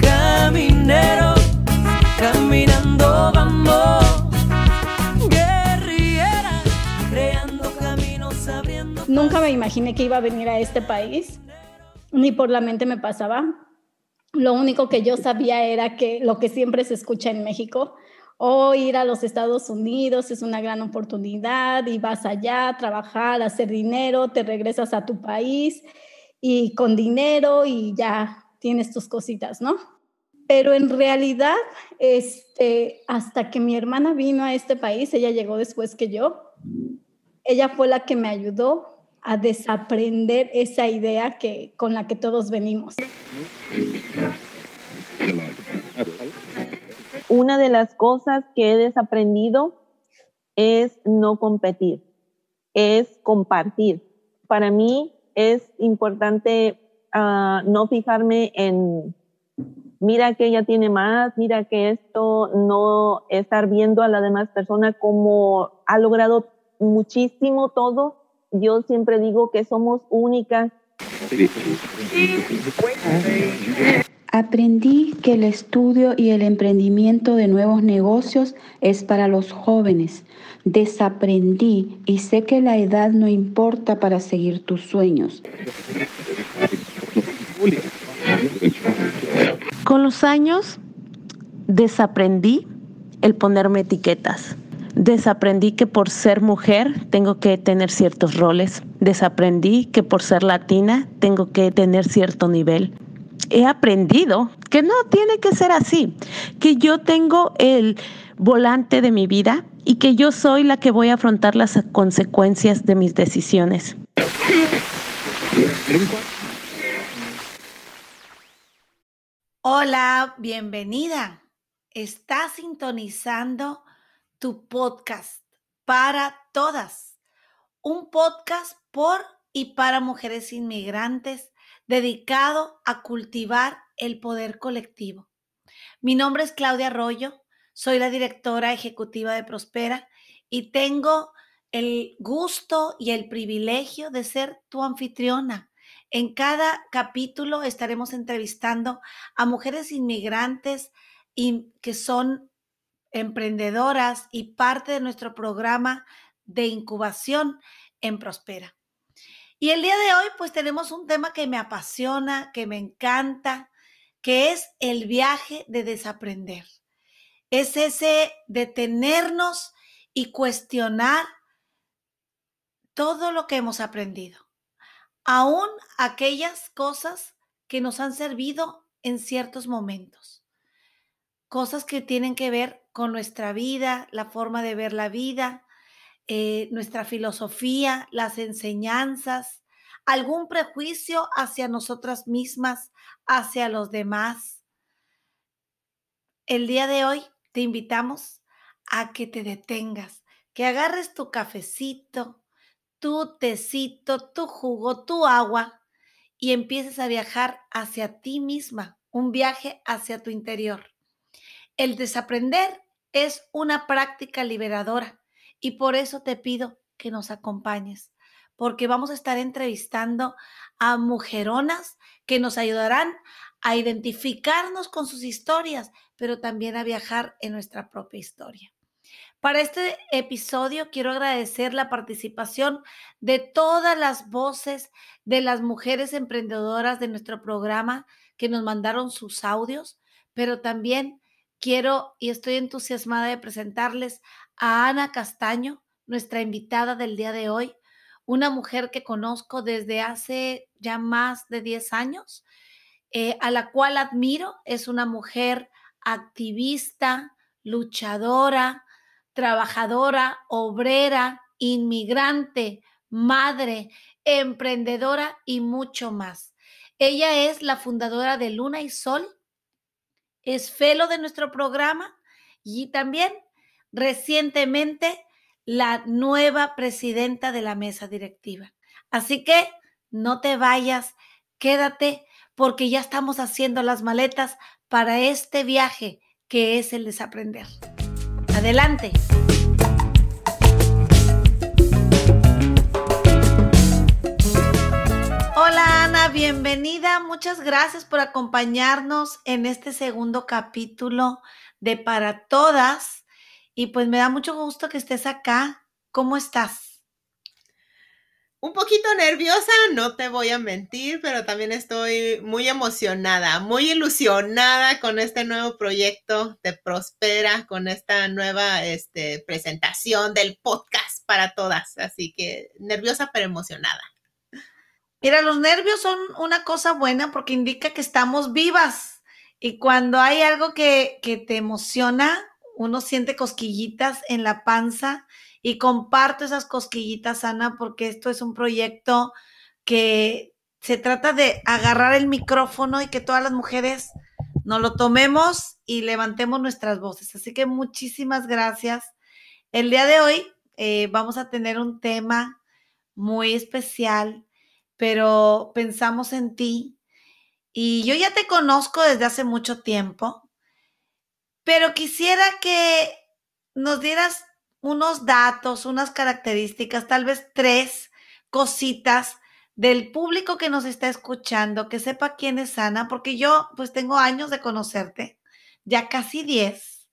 caminando Nunca me imaginé que iba a venir a este país, ni por la mente me pasaba. Lo único que yo sabía era que lo que siempre se escucha en México, o oh, ir a los Estados Unidos es una gran oportunidad y vas allá a trabajar, a hacer dinero, te regresas a tu país y con dinero y ya tienes tus cositas, ¿no? Pero en realidad, este, hasta que mi hermana vino a este país, ella llegó después que yo, ella fue la que me ayudó a desaprender esa idea que, con la que todos venimos. Una de las cosas que he desaprendido es no competir, es compartir. Para mí, es importante ah, no fijarme en, mira que ella tiene más, mira que esto, no estar viendo a la demás persona como ha logrado muchísimo todo. Yo siempre digo que somos únicas. Sí. Aprendí que el estudio y el emprendimiento de nuevos negocios es para los jóvenes. Desaprendí y sé que la edad no importa para seguir tus sueños. Con los años, desaprendí el ponerme etiquetas. Desaprendí que por ser mujer tengo que tener ciertos roles. Desaprendí que por ser latina tengo que tener cierto nivel he aprendido que no tiene que ser así, que yo tengo el volante de mi vida y que yo soy la que voy a afrontar las consecuencias de mis decisiones. Hola, bienvenida. Estás sintonizando tu podcast para todas. Un podcast por y para mujeres inmigrantes dedicado a cultivar el poder colectivo. Mi nombre es Claudia Arroyo, soy la directora ejecutiva de Prospera y tengo el gusto y el privilegio de ser tu anfitriona. En cada capítulo estaremos entrevistando a mujeres inmigrantes que son emprendedoras y parte de nuestro programa de incubación en Prospera. Y el día de hoy pues tenemos un tema que me apasiona, que me encanta, que es el viaje de desaprender. Es ese detenernos y cuestionar todo lo que hemos aprendido, aún aquellas cosas que nos han servido en ciertos momentos, cosas que tienen que ver con nuestra vida, la forma de ver la vida, eh, nuestra filosofía, las enseñanzas, algún prejuicio hacia nosotras mismas, hacia los demás. El día de hoy te invitamos a que te detengas, que agarres tu cafecito, tu tecito, tu jugo, tu agua y empieces a viajar hacia ti misma, un viaje hacia tu interior. El desaprender es una práctica liberadora y por eso te pido que nos acompañes, porque vamos a estar entrevistando a mujeronas que nos ayudarán a identificarnos con sus historias, pero también a viajar en nuestra propia historia. Para este episodio quiero agradecer la participación de todas las voces de las mujeres emprendedoras de nuestro programa que nos mandaron sus audios, pero también quiero y estoy entusiasmada de presentarles a Ana Castaño, nuestra invitada del día de hoy, una mujer que conozco desde hace ya más de 10 años, eh, a la cual admiro. Es una mujer activista, luchadora, trabajadora, obrera, inmigrante, madre, emprendedora y mucho más. Ella es la fundadora de Luna y Sol, es felo de nuestro programa y también recientemente la nueva presidenta de la mesa directiva. Así que no te vayas, quédate porque ya estamos haciendo las maletas para este viaje que es el desaprender. Adelante. Hola Ana, bienvenida. Muchas gracias por acompañarnos en este segundo capítulo de Para Todas y pues me da mucho gusto que estés acá. ¿Cómo estás? Un poquito nerviosa, no te voy a mentir, pero también estoy muy emocionada, muy ilusionada con este nuevo proyecto de Prospera, con esta nueva este, presentación del podcast para todas. Así que nerviosa, pero emocionada. Mira, los nervios son una cosa buena porque indica que estamos vivas. Y cuando hay algo que, que te emociona, uno siente cosquillitas en la panza y comparto esas cosquillitas, Ana, porque esto es un proyecto que se trata de agarrar el micrófono y que todas las mujeres nos lo tomemos y levantemos nuestras voces. Así que muchísimas gracias. El día de hoy eh, vamos a tener un tema muy especial, pero pensamos en ti. Y yo ya te conozco desde hace mucho tiempo pero quisiera que nos dieras unos datos, unas características, tal vez tres cositas del público que nos está escuchando, que sepa quién es Ana, porque yo pues tengo años de conocerte, ya casi diez.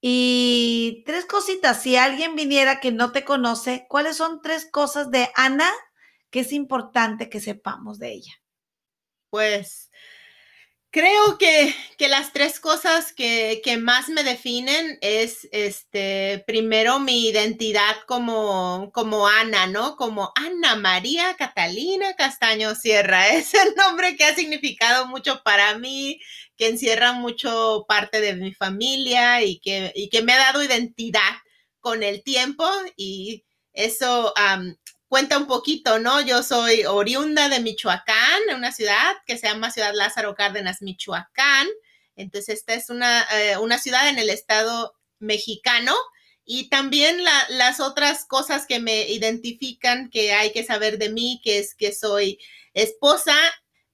Y tres cositas, si alguien viniera que no te conoce, ¿cuáles son tres cosas de Ana que es importante que sepamos de ella? Pues Creo que, las tres cosas que, más me definen es, este, primero mi identidad como, como Ana, ¿no? Como Ana María Catalina Castaño Sierra. Es el nombre que ha significado mucho para mí, que encierra mucho parte de mi familia y que, y que me ha dado identidad con el tiempo y eso cuenta un poquito, ¿no? Yo soy oriunda de Michoacán, una ciudad que se llama Ciudad Lázaro Cárdenas, Michoacán. Entonces, esta es una, eh, ciudad en el estado mexicano. Y también las otras cosas que me identifican que hay que saber de mí, que es que soy esposa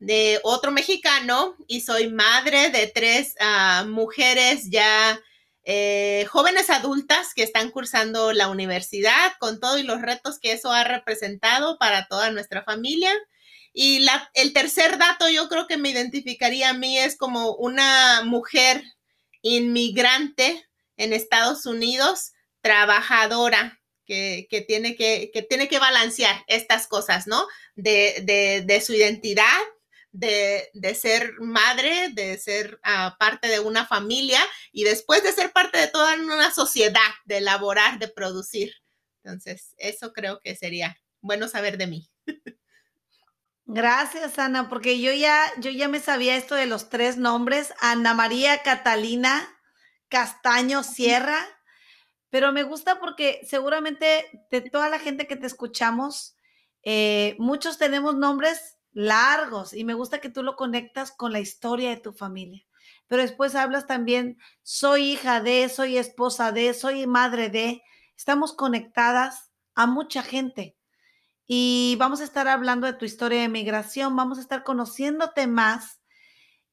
de otro mexicano y soy madre de tres ah, mujeres ya eh, jóvenes adultas que están cursando la universidad, con todo y los retos que eso ha representado para toda nuestra familia. Y el tercer dato yo creo que me identificaría a mí es como una mujer inmigrante en Estados Unidos, trabajadora, que, tiene, que, balancear estas cosas, ¿no? de su identidad, de, ser madre, de ser ah, parte de una familia y después de ser parte de toda una sociedad, de elaborar, de producir. Entonces, eso creo que sería bueno saber de mí. Gracias, Ana, porque yo ya, yo ya me sabía esto de los tres nombres, Ana María Catalina Castaño Sierra, pero me gusta porque seguramente de toda la gente que te escuchamos, eh, muchos tenemos nombres largos y me gusta que tú lo conectas con la historia de tu familia. Pero después hablas también, soy hija de, soy esposa de, soy madre de. Estamos conectadas a mucha gente y vamos a estar hablando de tu historia de migración, vamos a estar conociéndote más.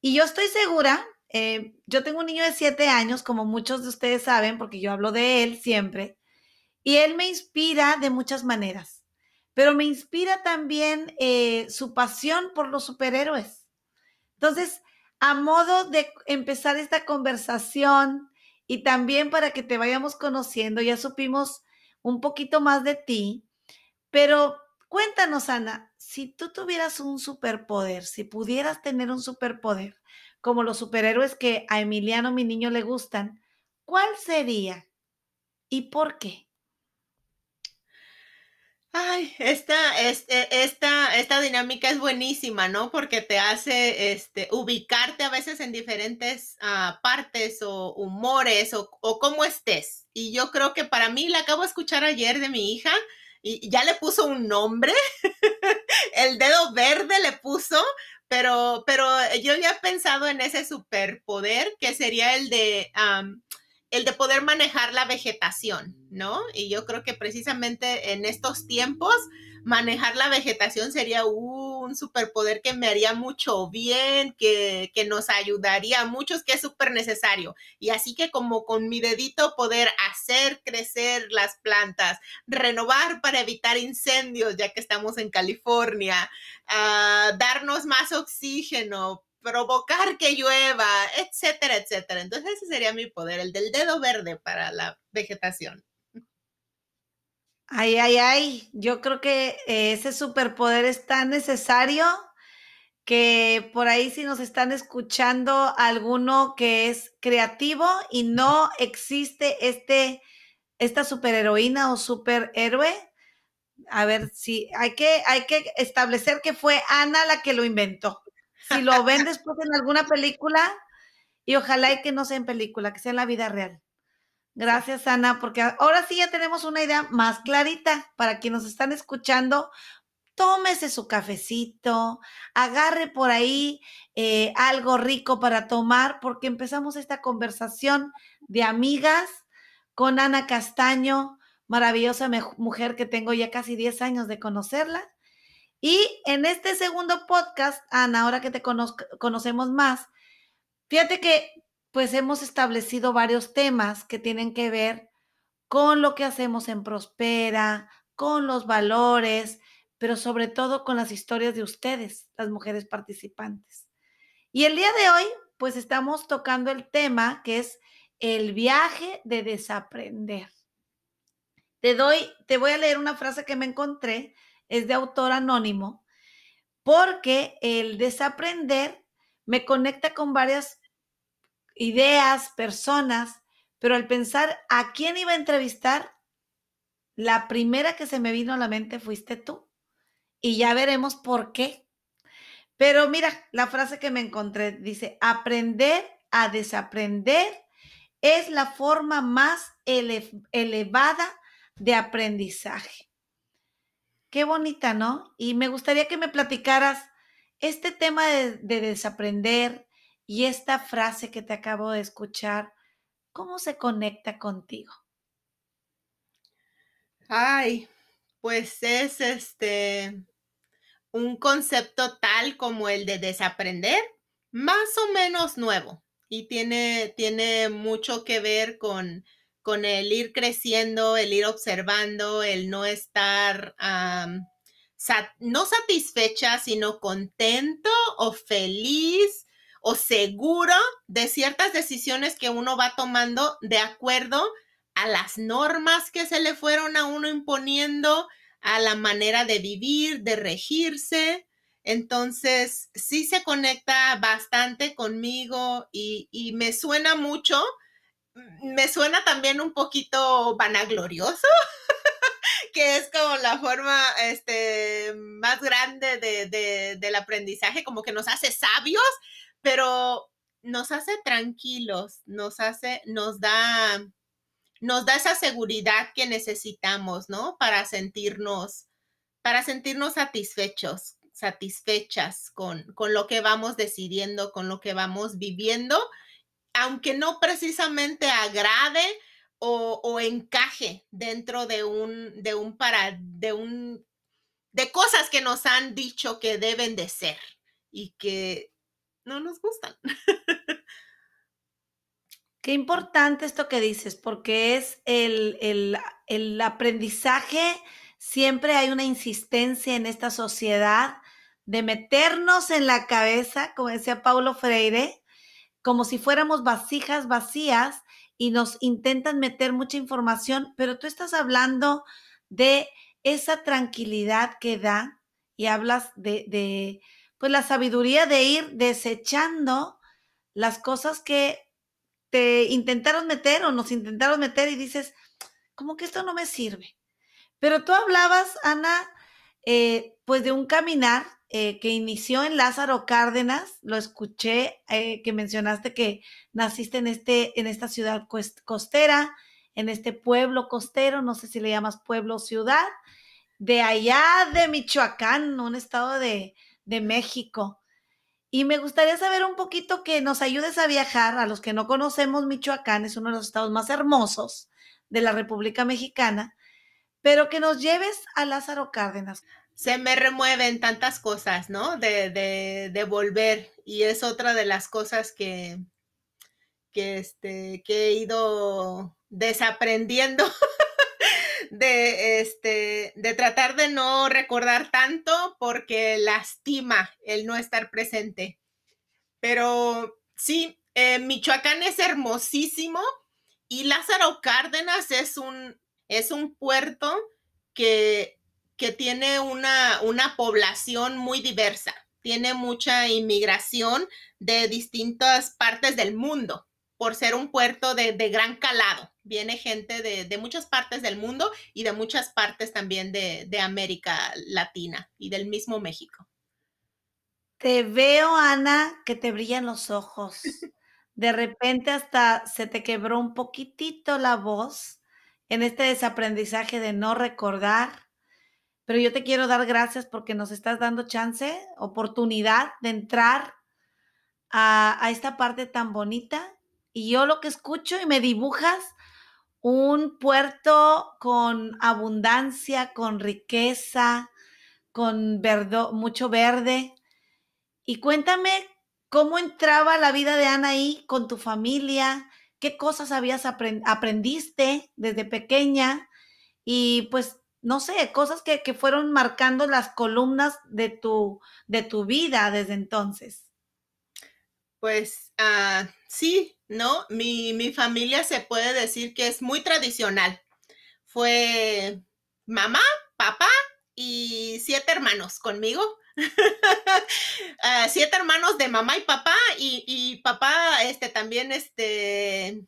Y yo estoy segura, eh, yo tengo un niño de siete años, como muchos de ustedes saben, porque yo hablo de él siempre, y él me inspira de muchas maneras pero me inspira también eh, su pasión por los superhéroes. Entonces, a modo de empezar esta conversación y también para que te vayamos conociendo, ya supimos un poquito más de ti, pero cuéntanos, Ana, si tú tuvieras un superpoder, si pudieras tener un superpoder, como los superhéroes que a Emiliano, mi niño, le gustan, ¿cuál sería y por qué? Ay, esta, e, esta, esta dinámica es buenísima, ¿no? Porque te hace este, ubicarte a veces en diferentes ah, partes o humores o, o cómo estés. Y yo creo que para mí la acabo de escuchar ayer de mi hija y ya le puso un nombre, el dedo verde le puso, pero, pero yo había pensado en ese superpoder que sería el de el de poder manejar la vegetación, ¿no? Y yo creo que precisamente en estos tiempos manejar la vegetación sería un superpoder que me haría mucho bien, que, nos ayudaría a muchos, que es súper necesario. Y así que como con mi dedito poder hacer crecer las plantas, renovar para evitar incendios, ya que estamos en California, ah, darnos más oxígeno, provocar que llueva, etcétera, etcétera. Entonces ese sería mi poder, el del dedo verde para la vegetación. Ay, ay, ay, yo creo que ese superpoder es tan necesario que por ahí si nos están escuchando alguno que es creativo y no existe este, esta superheroína o superhéroe, a ver si hay que, hay que establecer que fue Ana la que lo inventó si lo ven después en alguna película, y ojalá y que no sea en película, que sea en la vida real. Gracias, Ana, porque ahora sí ya tenemos una idea más clarita para quienes nos están escuchando. Tómese su cafecito, agarre por ahí eh, algo rico para tomar, porque empezamos esta conversación de amigas con Ana Castaño, maravillosa mujer que tengo ya casi 10 años de conocerla y en este segundo podcast, Ana, ahora que te conocemos más, fíjate que pues hemos establecido varios temas que tienen que ver con lo que hacemos en Prospera, con los valores, pero sobre todo con las historias de ustedes, las mujeres participantes. Y el día de hoy, pues estamos tocando el tema que es el viaje de desaprender. Te doy, te voy a leer una frase que me encontré es de autor anónimo, porque el desaprender me conecta con varias ideas, personas, pero al pensar a quién iba a entrevistar, la primera que se me vino a la mente fuiste tú. Y ya veremos por qué. Pero mira, la frase que me encontré dice, aprender a desaprender es la forma más elevada de aprendizaje. Qué bonita, ¿no? Y me gustaría que me platicaras este tema de, de, desaprender y esta frase que te acabo de escuchar, ¿cómo se conecta contigo? Ay, pues es este un concepto tal como el de desaprender, más o menos nuevo, y tiene, tiene mucho que ver con con el ir creciendo, el ir observando, el no estar no satisfecha, sino contento o feliz o seguro de ciertas decisiones que uno va tomando de acuerdo a las normas que se le fueron a uno imponiendo, a la manera de vivir, de regirse. Entonces, sí se conecta bastante conmigo y me suena mucho me suena también un poquito vanaglorioso, que es como la forma este, más grande del aprendizaje, como que nos hace sabios, pero nos hace tranquilos, nos hace, nos da, nos da esa seguridad que necesitamos, ¿no? Para sentirnos, para sentirnos satisfechos, satisfechas con, con lo que vamos decidiendo, con lo que vamos viviendo aunque no precisamente agrade o, encaje dentro de un, de un para, de un, de cosas que nos han dicho que deben de ser y que no nos gustan. Qué importante esto que dices, porque es el, el, el, aprendizaje, siempre hay una insistencia en esta sociedad de meternos en la cabeza, como decía Paulo Freire, como si fuéramos vasijas vacías y nos intentan meter mucha información, pero tú estás hablando de esa tranquilidad que da y hablas de, pues la sabiduría de ir desechando las cosas que te intentaron meter o nos intentaron meter y dices, como que esto no me sirve. Pero tú hablabas, Ana, eh, pues de un caminar eh, que inició en Lázaro Cárdenas, lo escuché eh, que mencionaste que naciste en, este, en esta ciudad costera, en este pueblo costero, no sé si le llamas pueblo o ciudad, de allá de Michoacán, un estado de, de México. Y me gustaría saber un poquito que nos ayudes a viajar, a los que no conocemos Michoacán, es uno de los estados más hermosos de la República Mexicana, pero que nos lleves a Lázaro Cárdenas se me remueven tantas cosas, ¿no? De, volver. Y es otra de las cosas que, que, este, que he ido desaprendiendo de, este, de tratar de no recordar tanto porque lastima el no estar presente. Pero sí, eh, Michoacán es hermosísimo y Lázaro Cárdenas es un, es un puerto que que tiene una, una población muy diversa, tiene mucha inmigración de distintas partes del mundo por ser un puerto de, gran calado. Viene gente de, muchas partes del mundo y de muchas partes también de, de América Latina y del mismo México. Te veo, Ana, que te brillan los ojos. De repente hasta se te quebró un poquitito la voz en este desaprendizaje de no recordar pero yo te quiero dar gracias porque nos estás dando chance, oportunidad de entrar a, esta parte tan bonita. Y yo lo que escucho y me dibujas un puerto con abundancia, con riqueza, con mucho verde. Y cuéntame cómo entraba la vida de Ana ahí con tu familia, qué cosas habías aprendiste desde pequeña y pues no sé, cosas que, fueron marcando las columnas de tu, de tu vida desde entonces. Pues ah, sí, ¿no? Mi, familia se puede decir que es muy tradicional. Fue mamá, papá y siete hermanos conmigo. Ah, siete hermanos de mamá y papá y, y papá este también este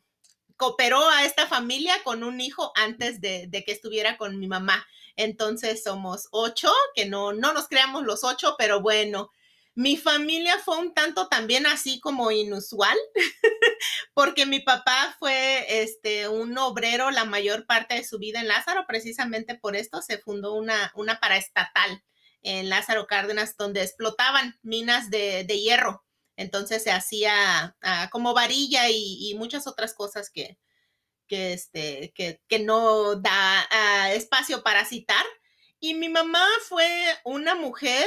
cooperó a esta familia con un hijo antes de, que estuviera con mi mamá. Entonces somos ocho, que no, no nos creamos los ocho, pero bueno, mi familia fue un tanto también así como inusual, porque mi papá fue este, un obrero la mayor parte de su vida en Lázaro, precisamente por esto se fundó una, una paraestatal en Lázaro Cárdenas, donde explotaban minas de, de hierro. Entonces se hacía ah, como varilla y, muchas otras cosas que, que, este, que, que no da ah, espacio para citar. Y mi mamá fue una mujer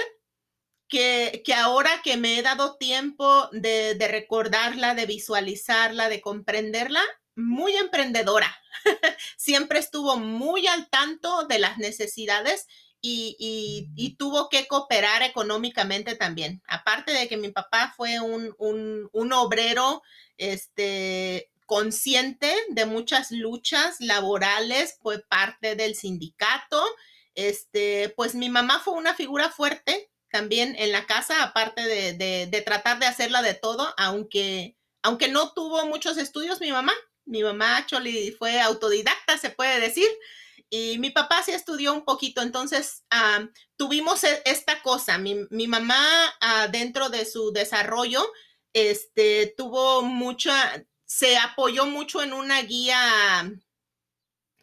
que, que ahora que me he dado tiempo de recordarla, de visualizarla, de comprenderla, muy emprendedora. Siempre estuvo muy al tanto de las necesidades y, tuvo que cooperar económicamente también. Aparte de que mi papá fue un, obrero este, consciente de muchas luchas laborales, fue parte del sindicato, este, pues mi mamá fue una figura fuerte también en la casa, aparte de, tratar de hacerla de todo, aunque, aunque no tuvo muchos estudios mi mamá. Mi mamá Choli fue autodidacta, se puede decir. Y mi papá sí estudió un poquito, entonces tuvimos e, esta cosa. Mi, mamá, ah, dentro de su desarrollo, este, tuvo mucha, se apoyó mucho en una guía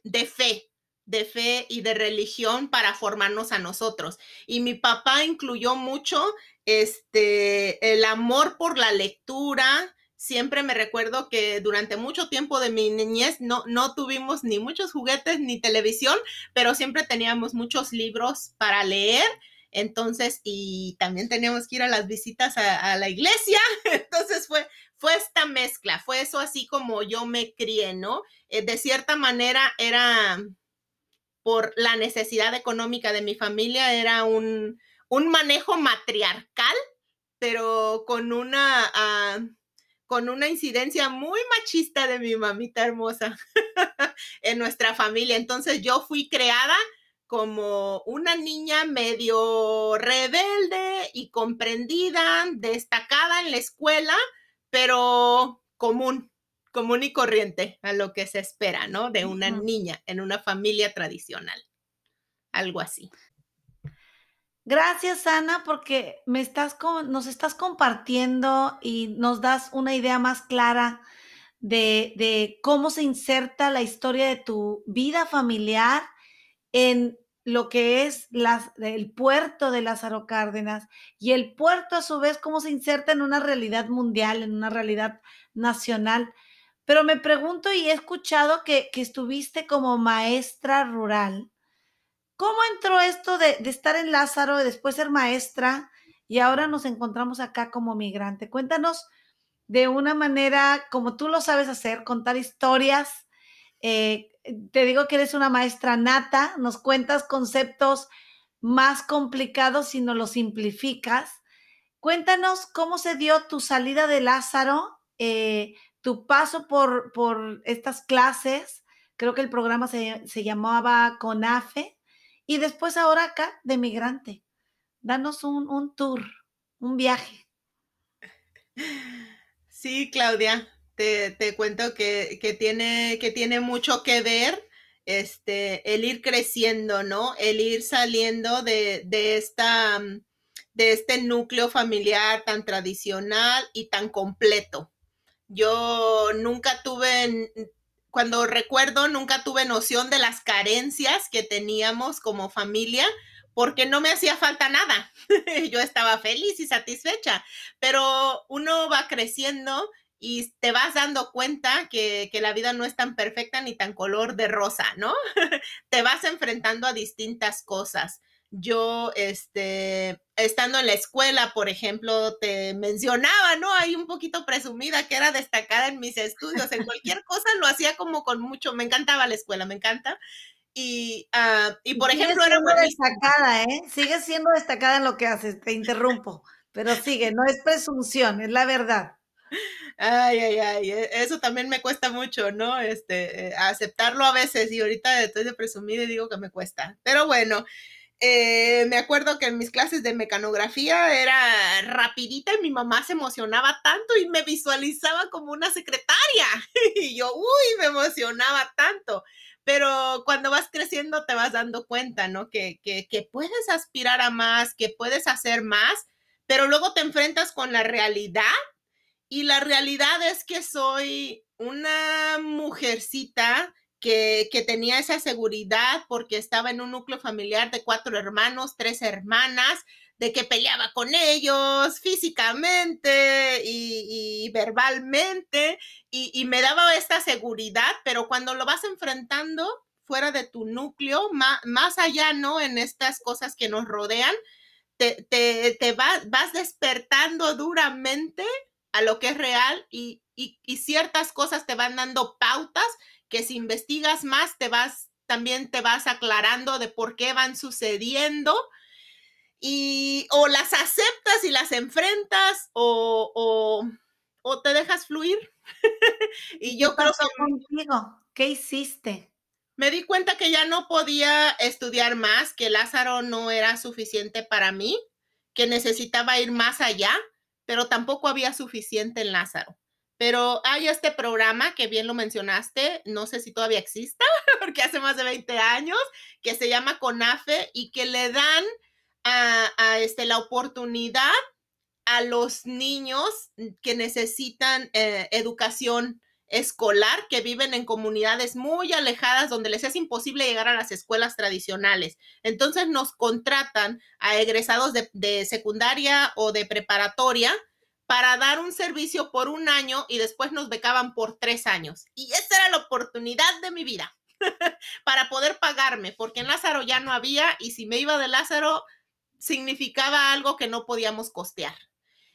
de fe, de fe y de religión para formarnos a nosotros. Y mi papá incluyó mucho este, el amor por la lectura, siempre me recuerdo que durante mucho tiempo de mi niñez no, no tuvimos ni muchos juguetes ni televisión, pero siempre teníamos muchos libros para leer. Entonces, y también teníamos que ir a las visitas a, la iglesia. Entonces fue, fue esta mezcla, fue eso así como yo me crié, ¿no? Eh, de cierta manera era por la necesidad económica de mi familia, era un, manejo matriarcal, pero con una... Ah, con una incidencia muy machista de mi mamita hermosa en nuestra familia. Entonces yo fui creada como una niña medio rebelde y comprendida, destacada en la escuela, pero común, común y corriente a lo que se espera, ¿no? De una niña en una familia tradicional. Algo así. Gracias, Ana, porque me estás nos estás compartiendo y nos das una idea más clara de, cómo se inserta la historia de tu vida familiar en lo que es el puerto de Lázaro Cárdenas y el puerto a su vez cómo se inserta en una realidad mundial, en una realidad nacional. Pero me pregunto y he escuchado que, que estuviste como maestra rural ¿Cómo entró esto de, estar en Lázaro y después ser maestra y ahora nos encontramos acá como migrante? Cuéntanos de una manera como tú lo sabes hacer, contar historias. Eh, te digo que eres una maestra nata, nos cuentas conceptos más complicados si no los simplificas. Cuéntanos cómo se dio tu salida de Lázaro, eh, tu paso por, estas clases. Creo que el programa se, se llamaba CONAFE. Y después ahora acá de migrante. Danos un, tour, un viaje. Sí, Claudia, te, te cuento que, que, tiene, que tiene mucho que ver este, el ir creciendo, ¿no? El ir saliendo de, de, esta, mm, de este núcleo familiar tan tradicional y tan completo. Yo nunca tuve cuando recuerdo, nunca tuve noción de las carencias que teníamos como familia, porque no me hacía falta nada. Yo estaba feliz y satisfecha, pero uno va creciendo y te vas dando cuenta que, la vida no es tan perfecta ni tan color de rosa, ¿no? te vas enfrentando a distintas cosas yo, este, estando en la escuela, por ejemplo, te mencionaba, ¿no? Ahí un poquito presumida que era destacada en mis estudios, en cualquier cosa lo hacía como con mucho, me encantaba la escuela, me encanta. Y, ah, y por ejemplo, era muy destacada, ¿eh? Sigue siendo destacada en lo que haces, te interrumpo, pero sigue, no es presunción, es la verdad. Ay, ay, ay, e, eso también me cuesta mucho, ¿no? Este, eh, aceptarlo a veces y ahorita estoy de presumir y digo que me cuesta, pero bueno. Eh, me acuerdo que en mis clases de mecanografía era rapidita y mi mamá se emocionaba tanto y me visualizaba como una secretaria. y yo, uy, me emocionaba tanto. Pero cuando vas creciendo te vas dando cuenta, ¿no? que, que puedes aspirar a más, que puedes hacer más, pero luego te enfrentas con la realidad y la realidad es que soy una mujercita que, tenía esa seguridad porque estaba en un núcleo familiar de cuatro hermanos, tres hermanas, de que peleaba con ellos físicamente y, verbalmente, y, me daba esta seguridad, pero cuando lo vas enfrentando fuera de tu núcleo, más, allá, ¿no? En estas cosas que nos rodean, te, vas, despertando duramente a lo que es real y, y ciertas cosas te van dando pautas que si investigas más, te vas, también te vas aclarando de por qué van sucediendo y o las aceptas y las enfrentas o, o, o te dejas fluir. y yo creo que... Contigo? ¿Qué hiciste? Me di cuenta que ya no podía estudiar más, que Lázaro no era suficiente para mí, que necesitaba ir más allá, pero tampoco había suficiente en Lázaro. Pero hay este programa que bien lo mencionaste, no sé si todavía exista, porque hace más de 20 años, que se llama CONAFE y que le dan a, este, la oportunidad a los niños que necesitan eh, educación escolar que viven en comunidades muy alejadas donde les es imposible llegar a las escuelas tradicionales. Entonces nos contratan a egresados de, de secundaria o de preparatoria para dar un servicio por un año y después nos becaban por tres años. Y esa era la oportunidad de mi vida para poder pagarme, porque en Lázaro ya no había y si me iba de Lázaro significaba algo que no podíamos costear.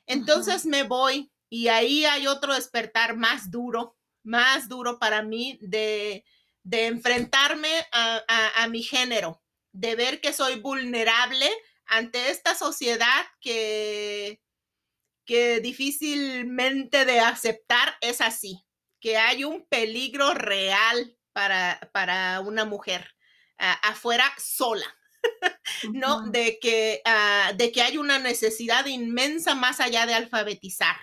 Entonces me voy y ahí hay otro despertar más duro, más duro para mí de, de enfrentarme a mi género, de ver que soy vulnerable ante esta sociedad que, que difícilmente de aceptar es así, que hay un peligro real para, para una mujer afuera sola. ¿no? De que, ah, de que hay una necesidad inmensa más allá de alfabetizar,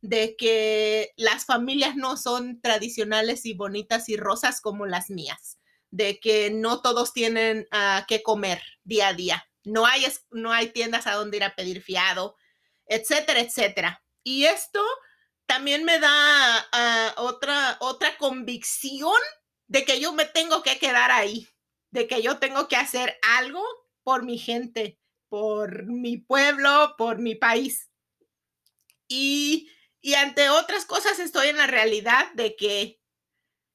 de que las familias no son tradicionales y bonitas y rosas como las mías, de que no todos tienen ah, que comer día a día. No hay, no hay tiendas a donde ir a pedir fiado, etcétera, etcétera. Y esto también me da ah, otra, otra convicción de que yo me tengo que quedar ahí, de que yo tengo que hacer algo por mi gente, por mi pueblo, por mi país. Y, y ante otras cosas estoy en la realidad de que,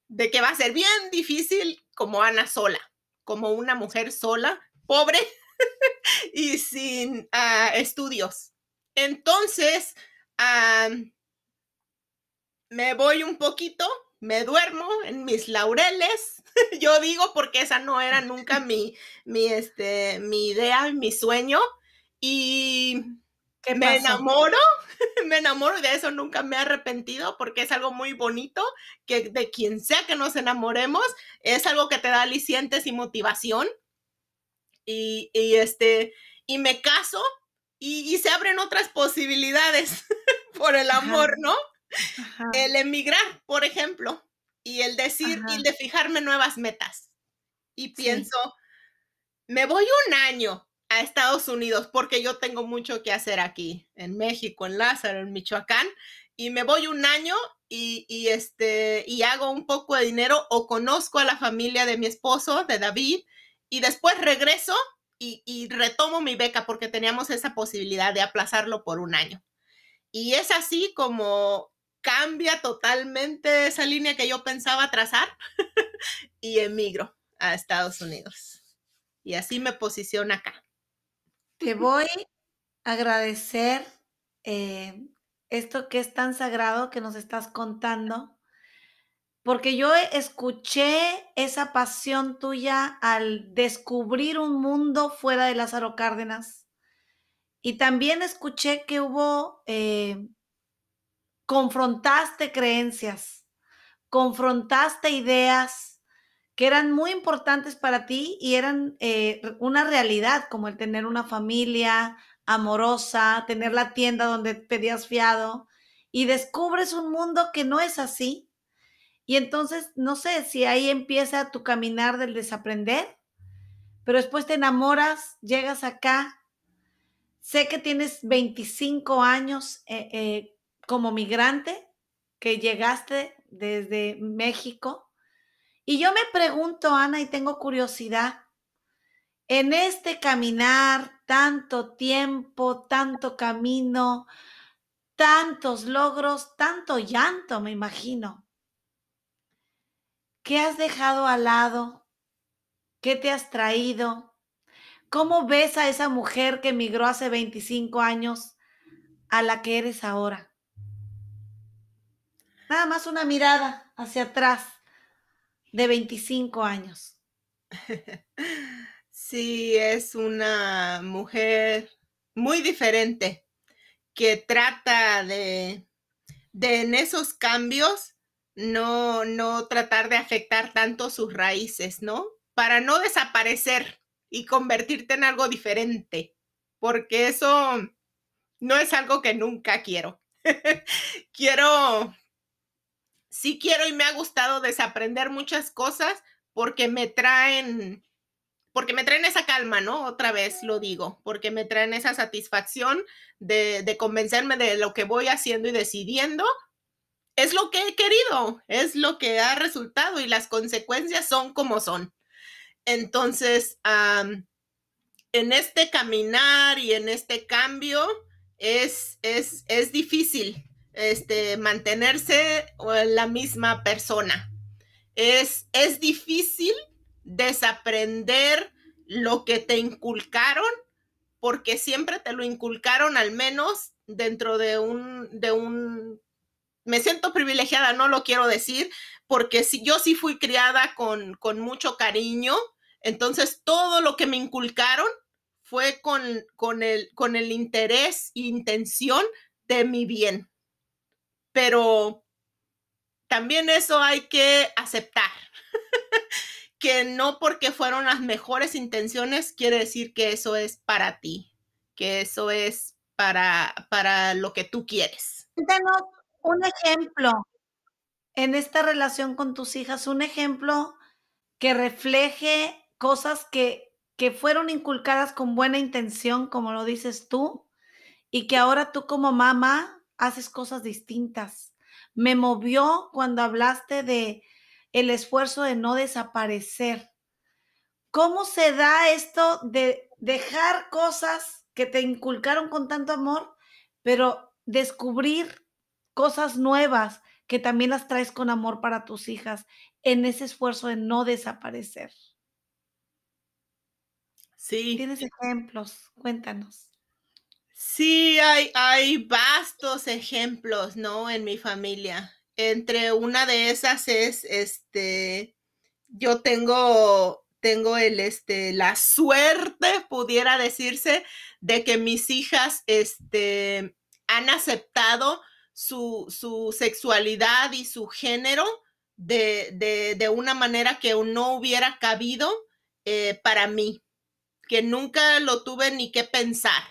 de que va a ser bien difícil como Ana sola, como una mujer sola, pobre y sin ah, estudios. Entonces, me voy un poquito, me duermo en mis laureles. Yo digo porque esa no era nunca mi, mi, este, mi idea, mi sueño. Y me enamoro, me enamoro de eso nunca me he arrepentido porque es algo muy bonito, que de quien sea que nos enamoremos, es algo que te da alicientes y motivación. Y, y este, y me caso y, se abren otras posibilidades por el amor, ¿no? El emigrar, por ejemplo, y el decir y el de fijarme nuevas metas. Y pienso, me voy un año a Estados Unidos porque yo tengo mucho que hacer aquí, en México, en Lázaro, en Michoacán, y me voy un año y, este, y hago un poco de dinero o conozco a la familia de mi esposo, de David, y después regreso y, retomo mi beca porque teníamos esa posibilidad de aplazarlo por un año. Y es así como cambia totalmente esa línea que yo pensaba trazar y emigro a Estados Unidos. Y así me posiciono acá. Te voy a agradecer eh, esto que es tan sagrado que nos estás contando, porque yo escuché esa pasión tuya al descubrir un mundo fuera de Lázaro Cárdenas. Y también escuché que hubo, eh, confrontaste creencias, confrontaste ideas que eran muy importantes para ti y eran eh, una realidad, como el tener una familia amorosa, tener la tienda donde pedías fiado, y descubres un mundo que no es así, y entonces, no sé si ahí empieza tu caminar del desaprender, pero después te enamoras, llegas acá. Sé que tienes 25 años eh, eh, como migrante, que llegaste desde México. Y yo me pregunto, Ana, y tengo curiosidad, en este caminar, tanto tiempo, tanto camino, tantos logros, tanto llanto, me imagino ¿Qué has dejado al lado? ¿Qué te has traído? ¿Cómo ves a esa mujer que emigró hace 25 años a la que eres ahora? Nada más una mirada hacia atrás de 25 años. Sí, es una mujer muy diferente que trata de, de en esos cambios no, no tratar de afectar tanto sus raíces, ¿no? Para no desaparecer y convertirte en algo diferente, porque eso no es algo que nunca quiero. quiero, sí quiero y me ha gustado desaprender muchas cosas porque me traen, porque me traen esa calma, ¿no? Otra vez lo digo, porque me traen esa satisfacción de, de convencerme de lo que voy haciendo y decidiendo es lo que he querido, es lo que ha resultado y las consecuencias son como son. Entonces, en este caminar y en este cambio es, es, es difícil este, mantenerse la misma persona. Es, es difícil desaprender lo que te inculcaron, porque siempre te lo inculcaron al menos dentro de un, de un me siento privilegiada, no lo quiero decir, porque si, yo sí fui criada con, mucho cariño, entonces todo lo que me inculcaron fue con, con, el, con el interés e intención de mi bien. Pero también eso hay que aceptar, que no porque fueron las mejores intenciones quiere decir que eso es para ti, que eso es para, para lo que tú quieres un ejemplo en esta relación con tus hijas, un ejemplo que refleje cosas que, que fueron inculcadas con buena intención, como lo dices tú, y que ahora tú como mamá haces cosas distintas. Me movió cuando hablaste de el esfuerzo de no desaparecer. ¿Cómo se da esto de dejar cosas que te inculcaron con tanto amor, pero descubrir cosas nuevas que también las traes con amor para tus hijas en ese esfuerzo de no desaparecer. Sí. ¿Tienes ejemplos? Cuéntanos. Sí, hay, hay vastos ejemplos, ¿no? En mi familia. Entre una de esas es, este, yo tengo, tengo el, este, la suerte, pudiera decirse, de que mis hijas, este, han aceptado su, sexualidad y su género de, de, de, una manera que no hubiera cabido eh, para mí, que nunca lo tuve ni que pensar.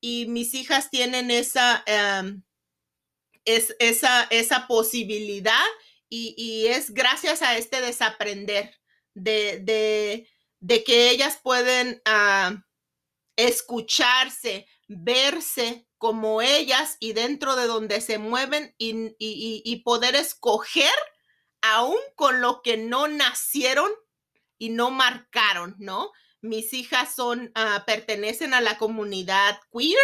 Y mis hijas tienen esa, em, es, esa, posibilidad y, es gracias a este desaprender de, de, de que ellas pueden ah, escucharse, verse como ellas y dentro de donde se mueven y, poder escoger aún con lo que no nacieron y no marcaron, ¿no? Mis hijas son, ah, pertenecen a la comunidad queer,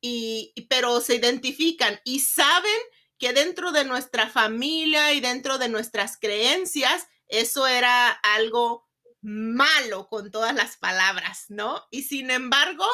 y, pero se identifican y saben que dentro de nuestra familia y dentro de nuestras creencias, eso era algo malo con todas las palabras, ¿no? Y sin embargo,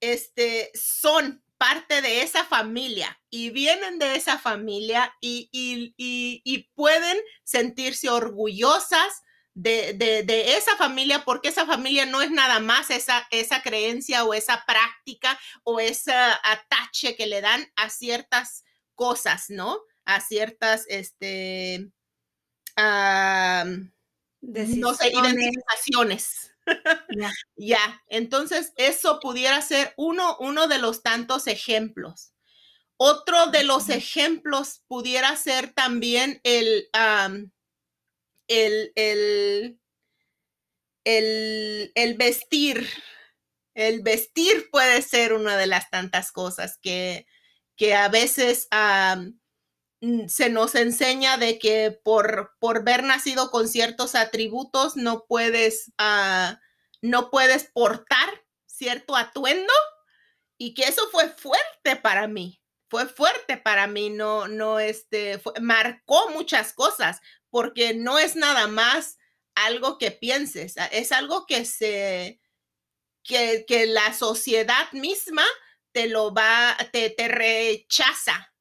este, son parte de esa familia y vienen de esa familia y, pueden sentirse orgullosas de, esa familia porque esa familia no es nada más esa, esa creencia o esa práctica o ese atache que le dan a ciertas cosas, ¿no? A ciertas, este, no sé, identificaciones. Ya, Entonces, eso pudiera ser uno, uno de los tantos ejemplos. Otro de los ejemplos pudiera ser también el, el, el, el, vestir. El vestir puede ser una de las tantas cosas que, que a veces Mm, se nos enseña de que por, por ver nacido con ciertos atributos no puedes, ah, no puedes portar cierto atuendo y que eso fue fuerte para mí, fue fuerte para mí, no, no, este, marcó muchas cosas porque no es nada más algo que pienses, ah, es algo que se, que, que la sociedad misma te lo va, te, te rechaza,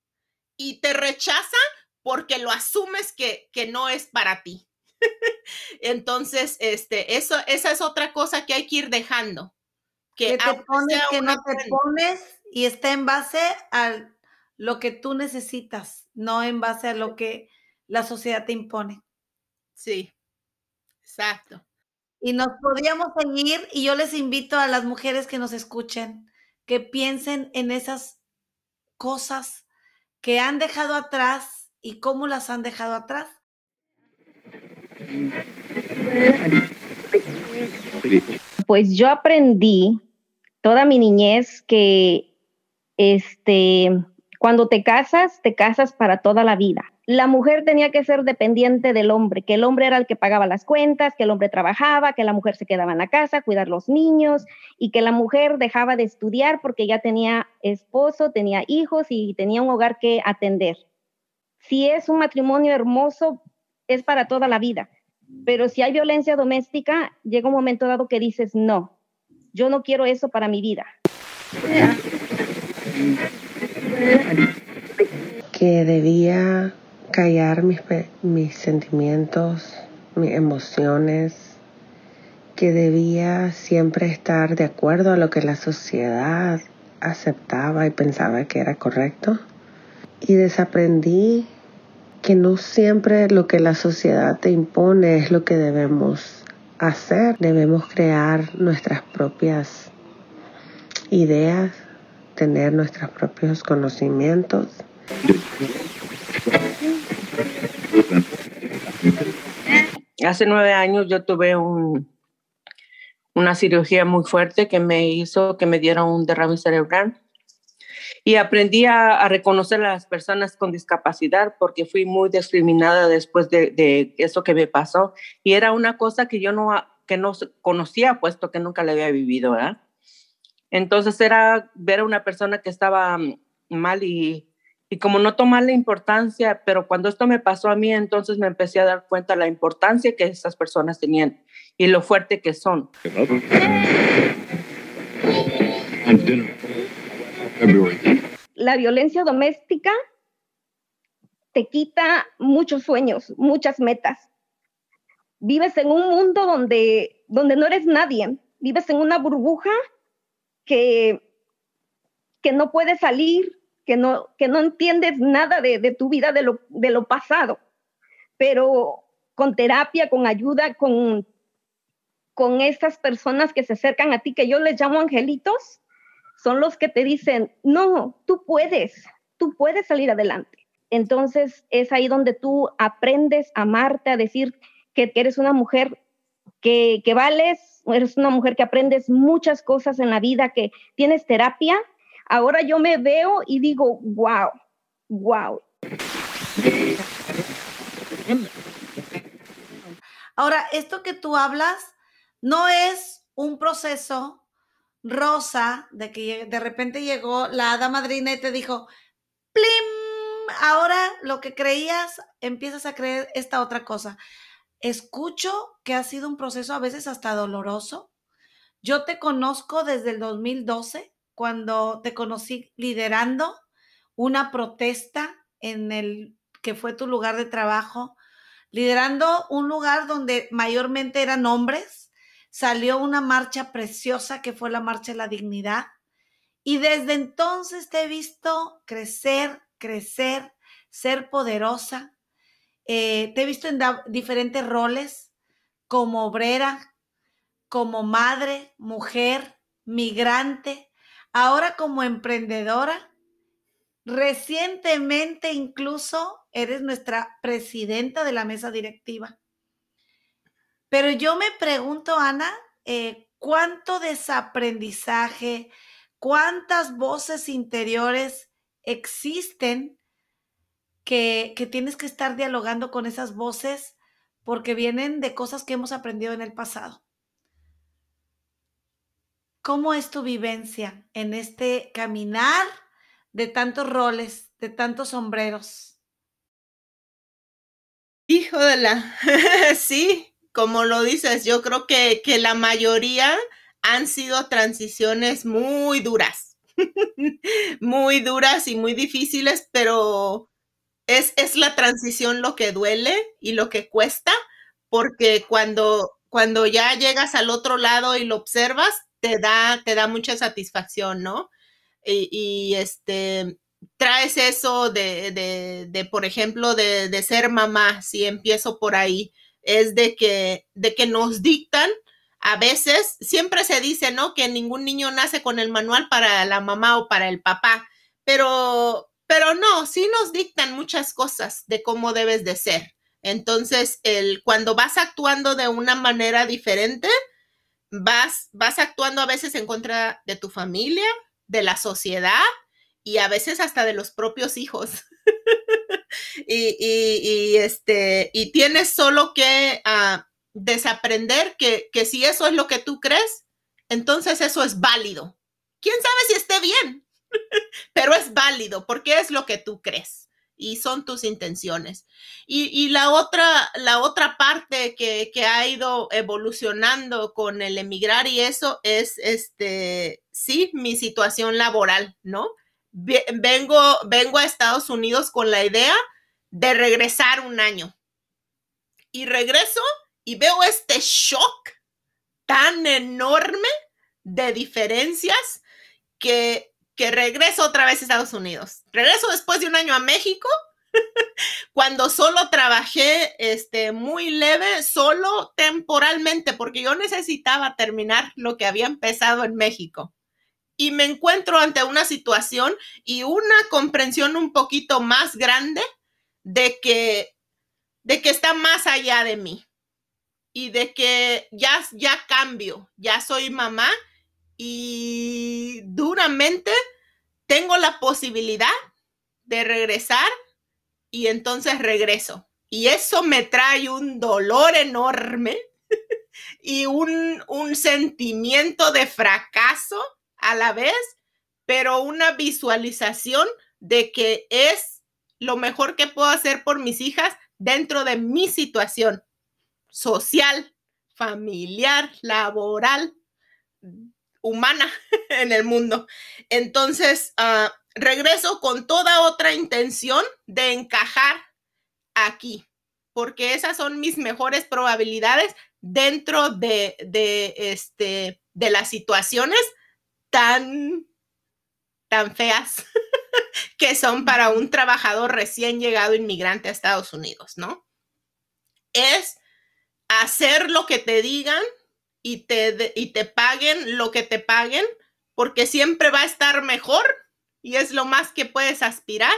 y te rechaza porque lo asumes que, no es para ti. Entonces, este, eso, esa es otra cosa que hay que ir dejando. Que, que no te pones y está en base a lo que tú necesitas, no en base a lo que la sociedad te impone. Sí, exacto. Y nos podríamos seguir y yo les invito a las mujeres que nos escuchen que piensen en esas cosas que han dejado atrás y cómo las han dejado atrás. Pues yo aprendí toda mi niñez que este cuando te casas, te casas para toda la vida la mujer tenía que ser dependiente del hombre, que el hombre era el que pagaba las cuentas, que el hombre trabajaba, que la mujer se quedaba en la casa, cuidar los niños y que la mujer dejaba de estudiar porque ya tenía esposo, tenía hijos y tenía un hogar que atender. Si es un matrimonio hermoso, es para toda la vida, pero si hay violencia doméstica, llega un momento dado que dices, no, yo no quiero eso para mi vida. Que debía callar mis, mis sentimientos, mis emociones, que debía siempre estar de acuerdo a lo que la sociedad aceptaba y pensaba que era correcto. Y desaprendí que no siempre lo que la sociedad te impone es lo que debemos hacer. Debemos crear nuestras propias ideas, tener nuestros propios conocimientos. Hace nueve años yo tuve un, una cirugía muy fuerte que me hizo que me diera un derrame cerebral y aprendí a, reconocer a las personas con discapacidad porque fui muy discriminada después de, eso que me pasó y era una cosa que yo no, que no conocía puesto que nunca la había vivido, Entonces era ver a una persona que estaba mal y y como no tomar la importancia, pero cuando esto me pasó a mí, entonces me empecé a dar cuenta de la importancia que esas personas tenían y lo fuerte que son. La violencia doméstica te quita muchos sueños, muchas metas. Vives en un mundo donde, donde no eres nadie, vives en una burbuja que, que no puede salir, que no, entiendes nada de, tu vida, de lo, pasado. Pero con terapia, con ayuda, con, con estas personas que se acercan a ti, que yo les llamo angelitos, son los que te dicen, no, tú puedes, tú puedes salir adelante. Entonces es ahí donde tú aprendes a amarte, a decir que, eres una mujer que, vales, eres una mujer que aprendes muchas cosas en la vida, que tienes terapia, Ahora yo me veo y digo, wow, wow. Ahora, esto que tú hablas no es un proceso rosa de que de repente llegó la hada madrina y te dijo, ¡plim! Ahora lo que creías, empiezas a creer esta otra cosa. Escucho que ha sido un proceso a veces hasta doloroso. Yo te conozco desde el 2012 cuando te conocí liderando una protesta en el que fue tu lugar de trabajo, liderando un lugar donde mayormente eran hombres, salió una marcha preciosa que fue la Marcha de la Dignidad. Y desde entonces te he visto crecer, crecer, ser poderosa. Eh, te he visto en diferentes roles, como obrera, como madre, mujer, migrante, ahora como emprendedora, recientemente incluso eres nuestra presidenta de la mesa directiva. Pero yo me pregunto, Ana, eh, ¿cuánto desaprendizaje, cuántas voces interiores existen que tienes que estar dialogando con esas voces porque vienen de cosas que hemos aprendido en el pasado? ¿Cómo es tu vivencia en este caminar de tantos roles, de tantos sombreros? Híjole, sí, como lo dices, yo creo que, que la mayoría han sido transiciones muy duras, muy duras y muy difíciles, pero es, es, la transición lo que duele y lo que cuesta, porque cuando, cuando ya llegas al otro lado y lo observas, te da, te da mucha satisfacción, ¿no? Y, este, traes eso de, por ejemplo, de, ser mamá, si empiezo por ahí, es de que, de que nos dictan a veces, siempre se dice, ¿no? Que ningún niño nace con el manual para la mamá o para el papá, pero, pero no, sí nos dictan muchas cosas de cómo debes de ser. Entonces, el, cuando vas actuando de una manera diferente, vas, vas actuando a veces en contra de tu familia, de la sociedad y a veces hasta de los propios hijos. y, este, y tienes solo que ah, desaprender que si eso es lo que tú crees, entonces eso es válido. ¿Quién sabe si esté bien? Pero es válido porque es lo que tú crees y son tus intenciones. Y, la, otra, la otra parte que, que, ha ido evolucionando con el emigrar y eso es, este, sí, mi situación laboral, ¿no? Vengo, vengo a Estados Unidos con la idea de regresar un año. Y regreso y veo este shock tan enorme de diferencias que que regreso otra vez a Estados Unidos. Regreso después de un año a México, cuando solo trabajé este, muy leve, solo temporalmente, porque yo necesitaba terminar lo que había empezado en México. Y me encuentro ante una situación y una comprensión un poquito más grande de que, de que está más allá de mí y de que ya, ya cambio, ya soy mamá y duramente tengo la posibilidad de regresar y entonces regreso. Y eso me trae un dolor enorme y un, un sentimiento de fracaso a la vez, pero una visualización de que es lo mejor que puedo hacer por mis hijas dentro de mi situación social, familiar, laboral, humana en el mundo. Entonces, ah, regreso con toda otra intención de encajar aquí, porque esas son mis mejores probabilidades dentro de, este, de las situaciones tan, tan feas que son para un trabajador recién llegado inmigrante a Estados Unidos, ¿no? Es hacer lo que te digan y te, paguen lo que te paguen, porque siempre va a estar mejor y es lo más que puedes aspirar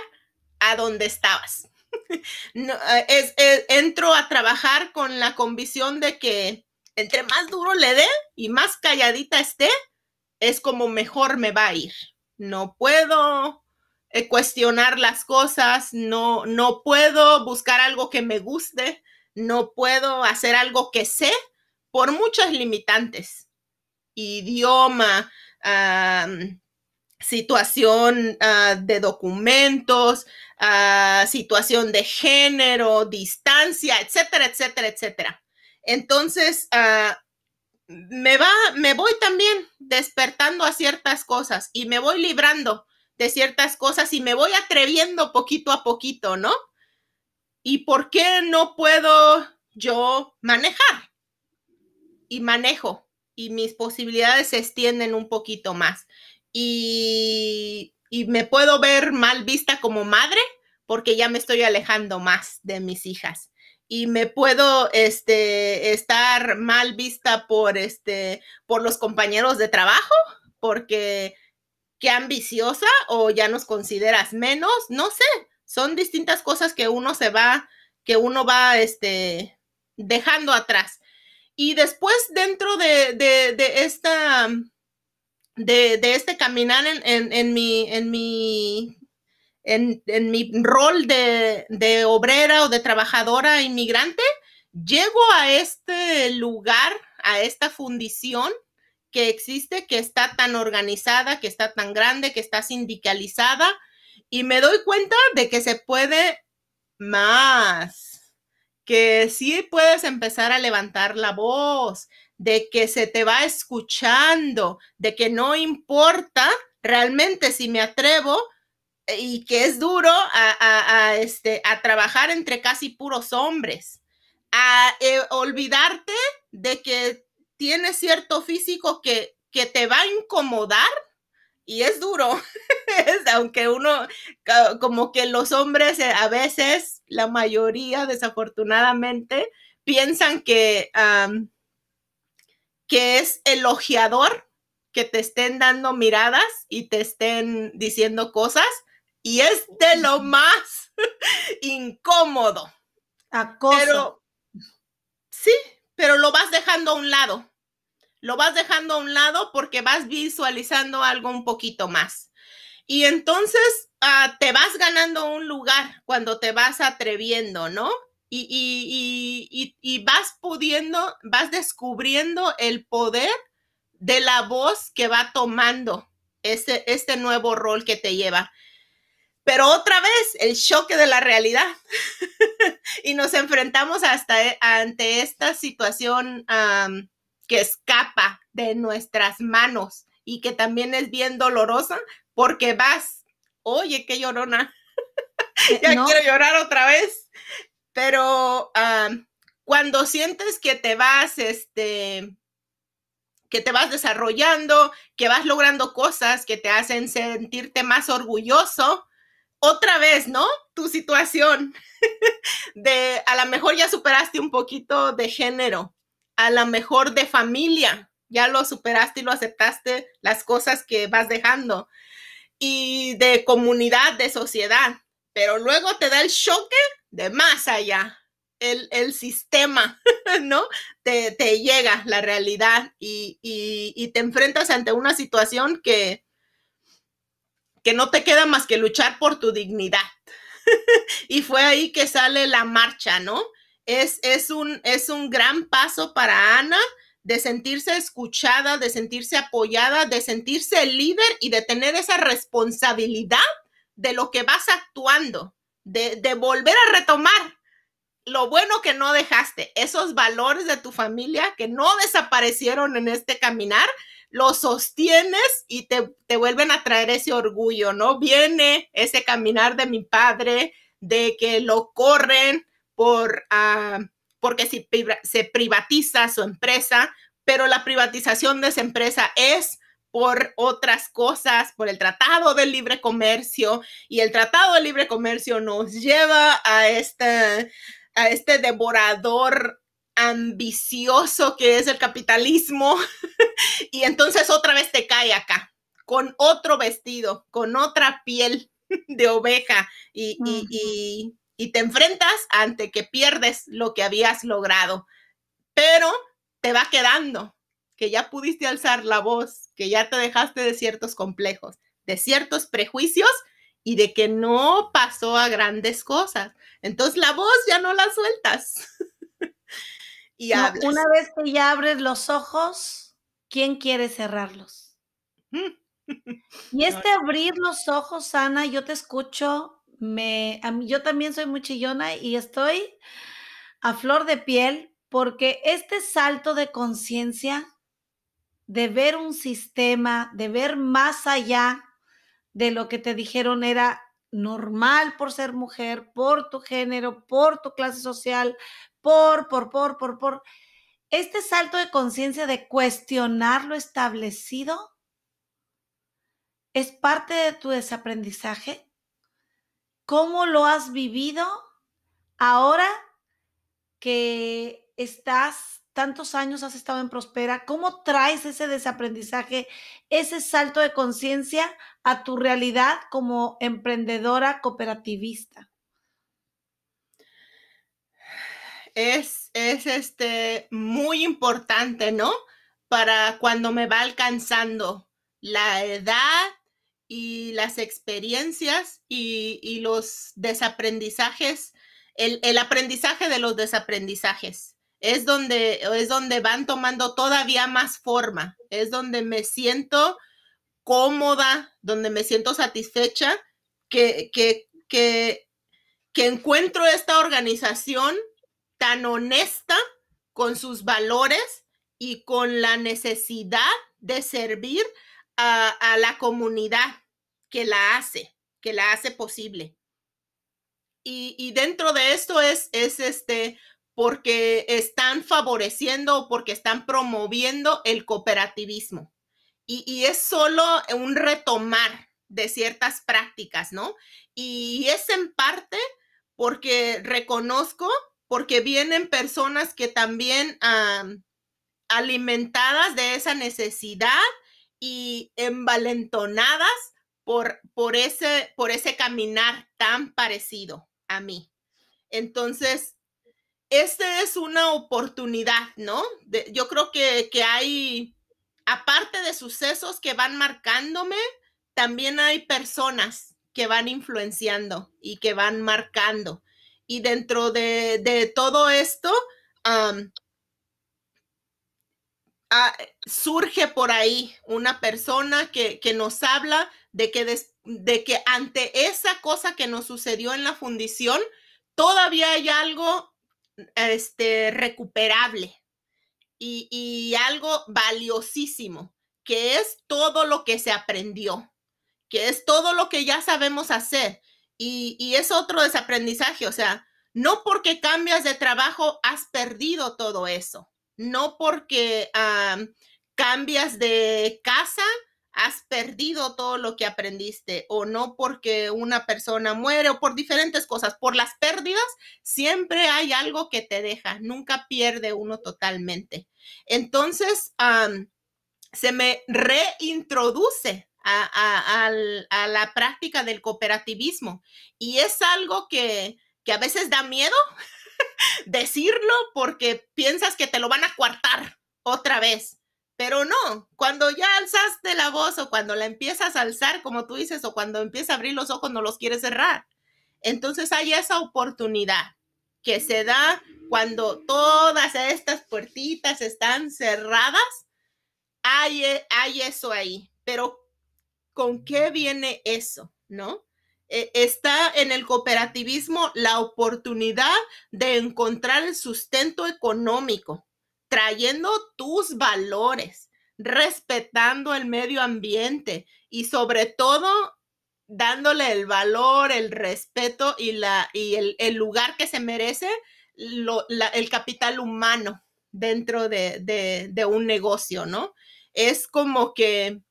a donde estabas. Eh, eh, entro a trabajar con la convicción de que entre más duro le dé y más calladita esté, es como mejor me va a ir. No puedo eh, cuestionar las cosas, no, no puedo buscar algo que me guste, no puedo hacer algo que sé, por muchas limitantes, idioma, situación ah, de documentos, ah, situación de género, distancia, etcétera, etcétera, etcétera. Entonces, ah, me va, me voy también despertando a ciertas cosas y me voy librando de ciertas cosas y me voy atreviendo poquito a poquito, ¿no? ¿Y por qué no puedo yo manejar? y manejo y mis posibilidades se extienden un poquito más. Y, y me puedo ver mal vista como madre porque ya me estoy alejando más de mis hijas y me puedo este, estar mal vista por, este, por los compañeros de trabajo, porque qué ambiciosa o ya nos consideras menos, no sé, son distintas cosas que uno se va, que uno va este, dejando atrás. Y después, dentro de, esta, mm, de, este caminar en, en mi, en mi rol de, obrera o de trabajadora inmigrante, llego a este lugar, a esta fundición que existe, que está tan organizada, que está tan grande, que está sindicalizada, y me doy cuenta de que se puede más que sí puedes empezar a levantar la voz, de que se te va escuchando, de que no importa realmente si me atrevo eh, y que es duro a, este, a trabajar entre casi puros hombres, a eh, olvidarte de que tienes cierto físico que, que te va a incomodar y es duro, aunque uno como que los hombres eh, a veces la mayoría, desafortunadamente, piensan que, que es elogiador que te estén dando miradas y te estén diciendo cosas y es de lo más incómodo. Acoso. Pero, sí, pero lo vas dejando a un lado. Lo vas dejando a un lado porque vas visualizando algo un poquito más. Y entonces Ah, te vas ganando un lugar cuando te vas atreviendo, ¿no? Y, vas pudiendo, vas descubriendo el poder de la voz que va tomando este, este nuevo rol que te lleva. Pero otra vez, el choque de la realidad. y nos enfrentamos hasta eh, ante esta situación que escapa de nuestras manos y que también es bien dolorosa porque vas oye, qué llorona, eh, ya quiero llorar otra vez. Pero cuando sientes que te vas, este, que te vas desarrollando, que vas logrando cosas que te hacen sentirte más orgulloso, otra vez, ¿no? Tu situación de a lo mejor ya superaste un poquito de género, a lo mejor de familia, ya lo superaste y lo aceptaste las cosas que vas dejando y de comunidad, de sociedad, pero luego te da el choque de más allá. El, sistema, ¿no? Te, llega la realidad y, te enfrentas ante una situación que, que no te queda más que luchar por tu dignidad. y fue ahí que sale la marcha, ¿no? Es, es, un, es un gran paso para Ana de sentirse escuchada, de sentirse apoyada, de sentirse líder y de tener esa responsabilidad de lo que vas actuando, de, volver a retomar lo bueno que no dejaste, esos valores de tu familia que no desaparecieron en este caminar, los sostienes y te, vuelven a traer ese orgullo, ¿no? Viene ese caminar de mi padre, de que lo corren por... Ah, porque si se privatiza su empresa, pero la privatización de esa empresa es por otras cosas, por el Tratado de Libre Comercio, y el Tratado de Libre Comercio nos lleva a este, a este devorador ambicioso que es el capitalismo, y entonces otra vez te cae acá, con otro vestido, con otra piel de oveja, y y te enfrentas ante que pierdes lo que habías logrado, pero te va quedando que ya pudiste alzar la voz, que ya te dejaste de ciertos complejos, de ciertos prejuicios y de que no pasó a grandes cosas. Entonces la voz ya no la sueltas. y Una vez que ya abres los ojos, ¿quién quiere cerrarlos? Mm. y este abrir los ojos, Ana, yo te escucho me, yo también soy muchillona y estoy a flor de piel porque este salto de conciencia, de ver un sistema, de ver más allá de lo que te dijeron era normal por ser mujer, por tu género, por tu clase social, por, por, por, por, por. Este salto de conciencia de cuestionar lo establecido es parte de tu desaprendizaje ¿Cómo lo has vivido ahora que estás tantos años has estado en Prospera, ¿cómo traes ese desaprendizaje, ese salto de conciencia a tu realidad como emprendedora cooperativista? Es, este, muy importante, ¿no? Para cuando me va alcanzando la edad y las experiencias y, los desaprendizajes, el, aprendizaje de los desaprendizajes. Es donde, es donde van tomando todavía más forma, es donde me siento cómoda, donde me siento satisfecha, que, que, que encuentro esta organización tan honesta con sus valores y con la necesidad de servir a, la comunidad que la hace, que la hace posible. Y, dentro de esto es, es este, porque están favoreciendo o porque están promoviendo el cooperativismo. Y, es solo un retomar de ciertas prácticas, ¿no? Y es en parte porque reconozco, porque vienen personas que también alimentadas de esa necesidad y envalentonadas por, por, ese, por ese caminar tan parecido a mí. Entonces, esta es una oportunidad, ¿no? yo creo que, hay, aparte de sucesos que van marcándome, también hay personas que van influenciando y que van marcando. Y dentro de, de todo esto, Ah, surge por ahí una persona que, nos habla de que, de que ante esa cosa que nos sucedió en la fundición, todavía hay algo este, recuperable y, algo valiosísimo, que es todo lo que se aprendió, que es todo lo que ya sabemos hacer. y, es otro desaprendizaje, o sea, no porque cambias de trabajo has perdido todo eso no porque ah, cambias de casa has perdido todo lo que aprendiste o no porque una persona muere o por diferentes cosas, por las pérdidas, siempre hay algo que te deja, nunca pierde uno totalmente. Entonces, se me reintroduce a, la práctica del cooperativismo y es algo que, que a veces da miedo decirlo porque piensas que te lo van a coartar otra vez. Pero no, cuando ya alzaste la voz o cuando la empiezas a alzar, como tú dices, o cuando empiezas a abrir los ojos, no los quieres cerrar. Entonces hay esa oportunidad que se da cuando todas estas puertitas están cerradas. Hay, hay eso ahí, pero ¿con qué viene eso? ¿No? Eh, está en el cooperativismo la oportunidad de encontrar el sustento económico, trayendo tus valores, respetando el medio ambiente y sobre todo dándole el valor, el respeto y, la, y el, lugar que se merece el capital humano dentro de, de, un negocio, ¿no? Es como que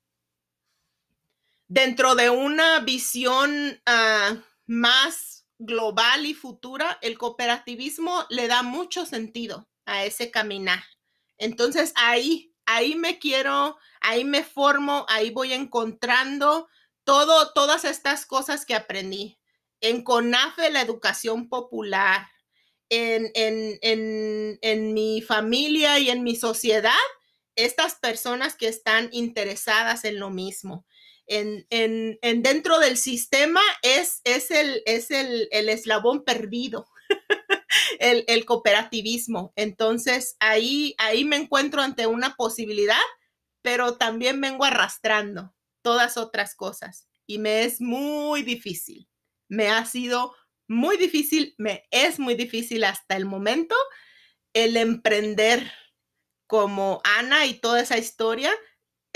dentro de una visión ah, más global y futura, el cooperativismo le da mucho sentido a ese caminar. Entonces ahí, ahí me quiero, ahí me formo, ahí voy encontrando todo, todas estas cosas que aprendí. En CONAFE, la educación popular, en, en mi familia y en mi sociedad, estas personas que están interesadas en lo mismo en, dentro del sistema es, es, el, es el, el eslabón perdido. el, cooperativismo. Entonces, ahí, ahí me encuentro ante una posibilidad, pero también vengo arrastrando todas otras cosas y me es muy difícil. Me ha sido muy difícil, me es muy difícil hasta el momento el emprender como Ana y toda esa historia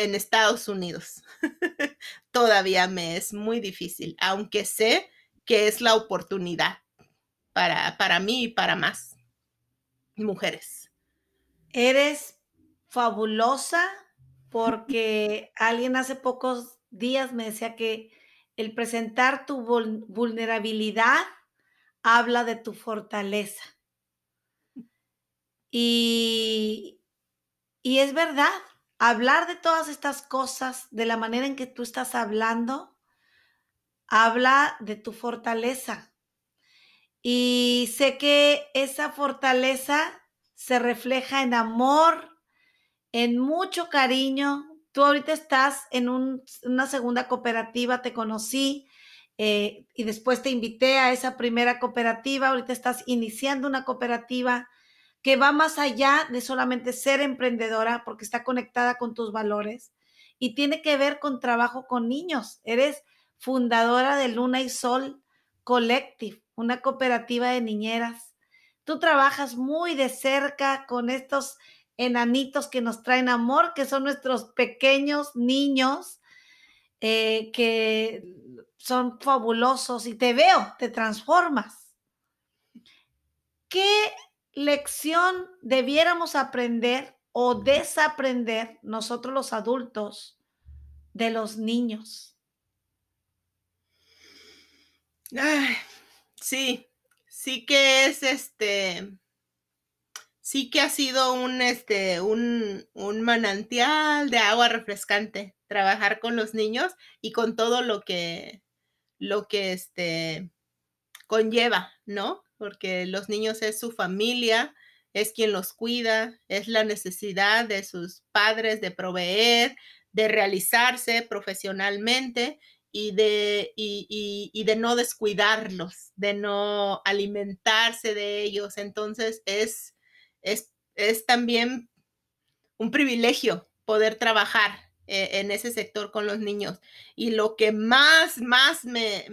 en Estados Unidos. Todavía me es muy difícil, aunque sé que es la oportunidad para, para mí y para más mujeres. Eres fabulosa porque alguien hace pocos días me decía que el presentar tu vulnerabilidad habla de tu fortaleza. Y, y es verdad, hablar de todas estas cosas, de la manera en que tú estás hablando, habla de tu fortaleza. Y sé que esa fortaleza se refleja en amor, en mucho cariño. Tú ahorita estás en una segunda cooperativa, te conocí eh, y después te invité a esa primera cooperativa, ahorita estás iniciando una cooperativa que va más allá de solamente ser emprendedora porque está conectada con tus valores y tiene que ver con trabajo con niños. Eres fundadora de Luna y Sol Collective, una cooperativa de niñeras. Tú trabajas muy de cerca con estos enanitos que nos traen amor, que son nuestros pequeños niños, eh, que son fabulosos y te veo, te transformas. ¿Qué lección debiéramos aprender o desaprender nosotros los adultos de los niños? sí, sí que es este, sí que ha sido un, este, un, un manantial de agua refrescante trabajar con los niños y con todo lo que, lo que este, conlleva, ¿no? porque los niños es su familia, es quien los cuida, es la necesidad de sus padres de proveer, de realizarse profesionalmente y de, de no descuidarlos, de no alimentarse de ellos. Entonces es, es, también un privilegio poder trabajar eh, en ese sector con los niños. Y lo que más, más me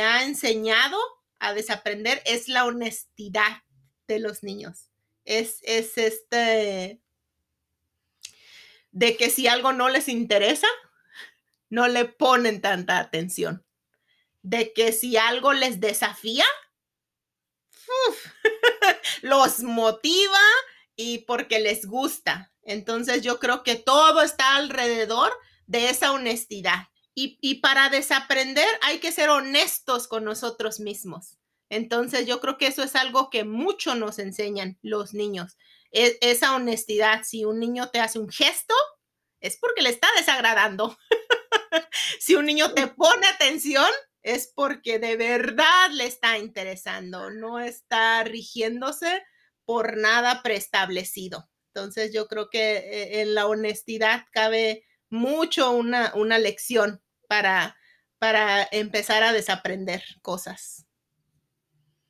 ha enseñado a desaprender es la honestidad de los niños. Es, es este, de que si algo no les interesa, no le ponen tanta atención. De que si algo les desafía, los motiva y porque les gusta. Entonces yo creo que todo está alrededor de esa honestidad. Y, para desaprender hay que ser honestos con nosotros mismos. Entonces yo creo que eso es algo que mucho nos enseñan los niños, e, esa honestidad. Si un niño te hace un gesto, es porque le está desagradando. si un niño te pone atención, es porque de verdad le está interesando, no está rigiéndose por nada preestablecido. Entonces yo creo que eh, en la honestidad cabe mucho una, una lección para, empezar a desaprender cosas.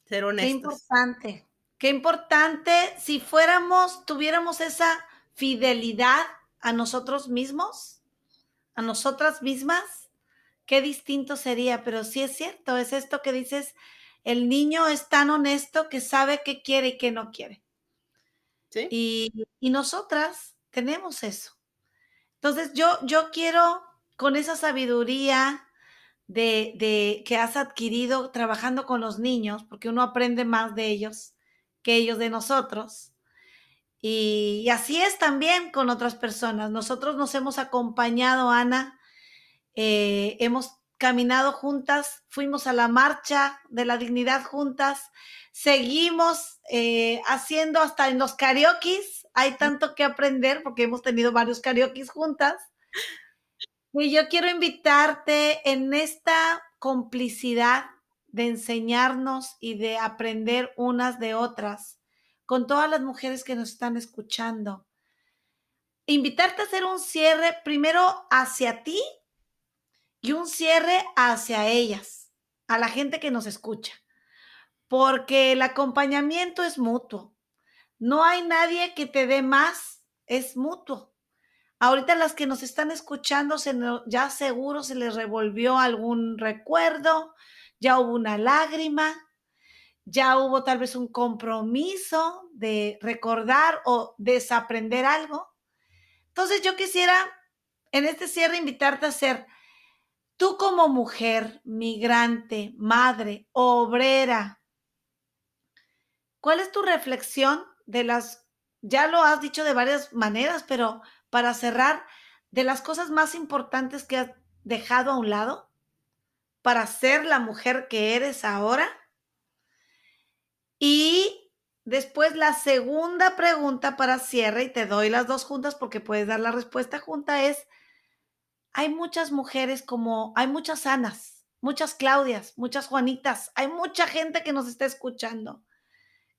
Ser honestos. Qué importante, qué importante si fuéramos, tuviéramos esa fidelidad a nosotros mismos, a nosotras mismas, qué distinto sería, pero sí es cierto, es esto que dices, el niño es tan honesto que sabe qué quiere y qué no quiere. ¿Sí? Y, nosotras tenemos eso. Entonces yo, yo quiero con esa sabiduría de, que has adquirido trabajando con los niños, porque uno aprende más de ellos que ellos de nosotros. Y, así es también con otras personas. Nosotros nos hemos acompañado, Ana, eh, hemos caminado juntas, fuimos a la marcha de la dignidad juntas, seguimos eh, haciendo hasta en los karaokis, hay tanto que aprender porque hemos tenido varios karaokis juntas. Y yo quiero invitarte en esta complicidad de enseñarnos y de aprender unas de otras con todas las mujeres que nos están escuchando. Invitarte a hacer un cierre primero hacia ti y un cierre hacia ellas, a la gente que nos escucha, porque el acompañamiento es mutuo. No hay nadie que te dé más, es mutuo. Ahorita las que nos están escuchando se ya seguro se les revolvió algún recuerdo, ya hubo una lágrima, ya hubo tal vez un compromiso de recordar o desaprender algo. Entonces yo quisiera en este cierre invitarte a ser tú como mujer, migrante, madre, obrera, ¿cuál es tu reflexión de las, ya lo has dicho de varias maneras, pero para cerrar de las cosas más importantes que has dejado a un lado para ser la mujer que eres ahora? Y después la segunda pregunta para cierre, y te doy las dos juntas porque puedes dar la respuesta junta, es, hay muchas mujeres como, hay muchas Anas, muchas Claudias, muchas Juanitas, hay mucha gente que nos está escuchando,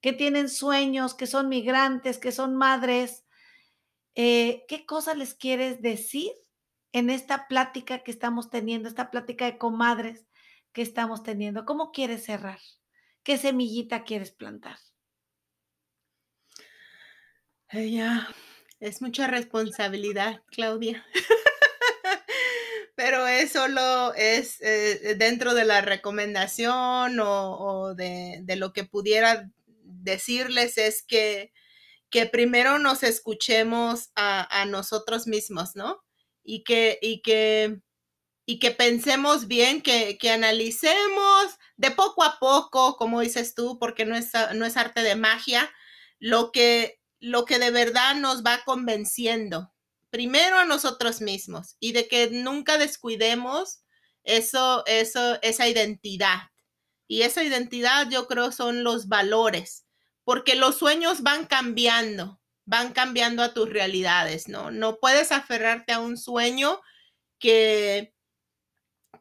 que tienen sueños, que son migrantes, que son madres, eh, ¿qué cosa les quieres decir en esta plática que estamos teniendo, esta plática de comadres que estamos teniendo? ¿Cómo quieres cerrar? ¿Qué semillita quieres plantar? Ella es mucha responsabilidad, Claudia. Pero eso solo, es eh, dentro de la recomendación o, de, lo que pudiera decirles es que que primero nos escuchemos a, nosotros mismos, ¿no? Y que, y que, y que pensemos bien, que, que, analicemos de poco a poco, como dices tú, porque no es, no es arte de magia, lo que, lo que de verdad nos va convenciendo. Primero a nosotros mismos y de que nunca descuidemos eso, eso, esa identidad. Y esa identidad yo creo son los valores porque los sueños van cambiando, van cambiando a tus realidades, ¿no? No puedes aferrarte a un sueño que,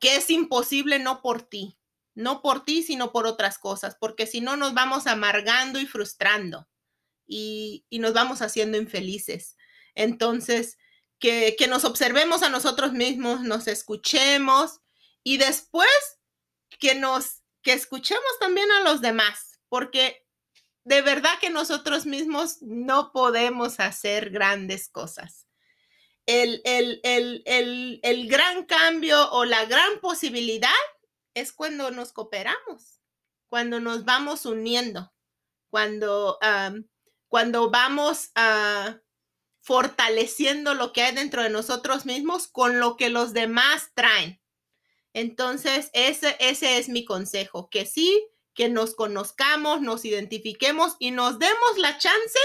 que es imposible no por ti, no por ti, sino por otras cosas, porque si no nos vamos amargando y frustrando y, y nos vamos haciendo infelices. Entonces, que, que, nos observemos a nosotros mismos, nos escuchemos y después que nos, que escuchemos también a los demás, porque de verdad que nosotros mismos no podemos hacer grandes cosas. El, el, el, el, gran cambio o la gran posibilidad es cuando nos cooperamos, cuando nos vamos uniendo, cuando, cuando vamos a ah, fortaleciendo lo que hay dentro de nosotros mismos con lo que los demás traen. Entonces, ese, ese es mi consejo, que sí que nos conozcamos, nos identifiquemos y nos demos la chance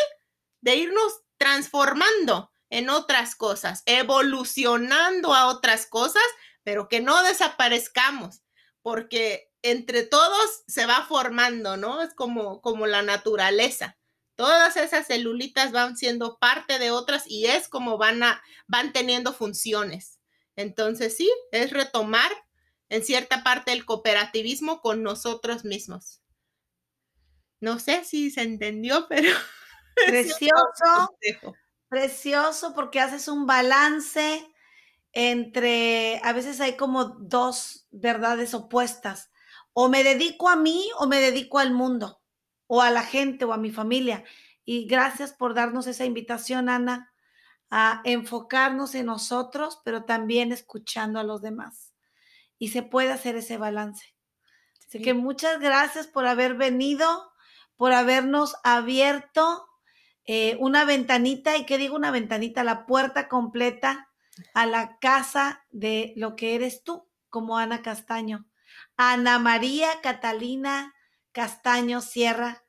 de irnos transformando en otras cosas, evolucionando a otras cosas, pero que no desaparezcamos, porque entre todos se va formando, ¿no? Es como, como la naturaleza. Todas esas celulitas van siendo parte de otras y es como van, a, van teniendo funciones. Entonces, sí, es retomar en cierta parte el cooperativismo con nosotros mismos. No sé si se entendió, pero... Precioso, precioso porque haces un balance entre, a veces hay como dos verdades opuestas. O me dedico a mí o me dedico al mundo, o a la gente o a mi familia. Y gracias por darnos esa invitación, Ana, a enfocarnos en nosotros, pero también escuchando a los demás y se puede hacer ese balance. Así que muchas gracias por haber venido, por habernos abierto eh, una ventanita, y que digo una ventanita, la puerta completa a la casa de lo que eres tú, como Ana Castaño. Ana María Catalina Castaño Sierra,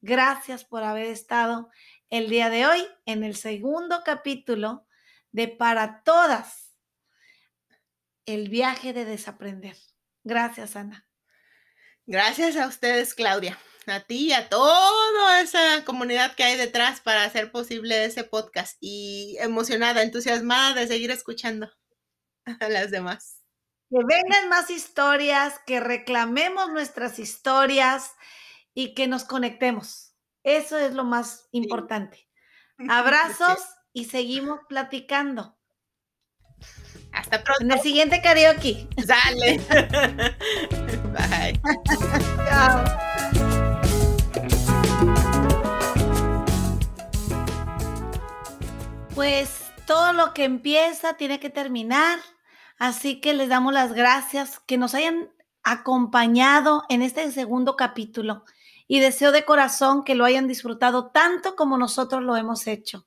gracias por haber estado el día de hoy en el segundo capítulo de Para Todas el viaje de desaprender. Gracias, Ana. Gracias a ustedes, Claudia, a ti y a toda esa comunidad que hay detrás para hacer posible ese podcast y emocionada, entusiasmada de seguir escuchando a las demás. Que vengan más historias, que reclamemos nuestras historias y que nos conectemos. Eso es lo más importante. Abrazos y seguimos platicando. Hasta pronto. En el siguiente karaoke. Sale. Bye. Chao. Pues todo lo que empieza tiene que terminar. Así que les damos las gracias que nos hayan acompañado en este segundo capítulo y deseo de corazón que lo hayan disfrutado tanto como nosotros lo hemos hecho.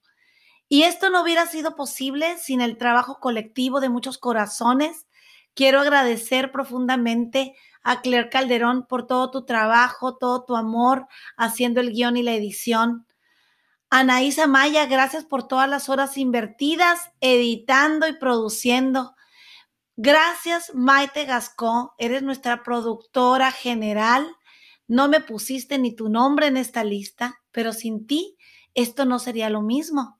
Y esto no hubiera sido posible sin el trabajo colectivo de muchos corazones. Quiero agradecer profundamente a Claire Calderón por todo tu trabajo, todo tu amor haciendo el guión y la edición. Anaísa Maya, gracias por todas las horas invertidas editando y produciendo. Gracias, Maite gascó eres nuestra productora general. No me pusiste ni tu nombre en esta lista, pero sin ti esto no sería lo mismo.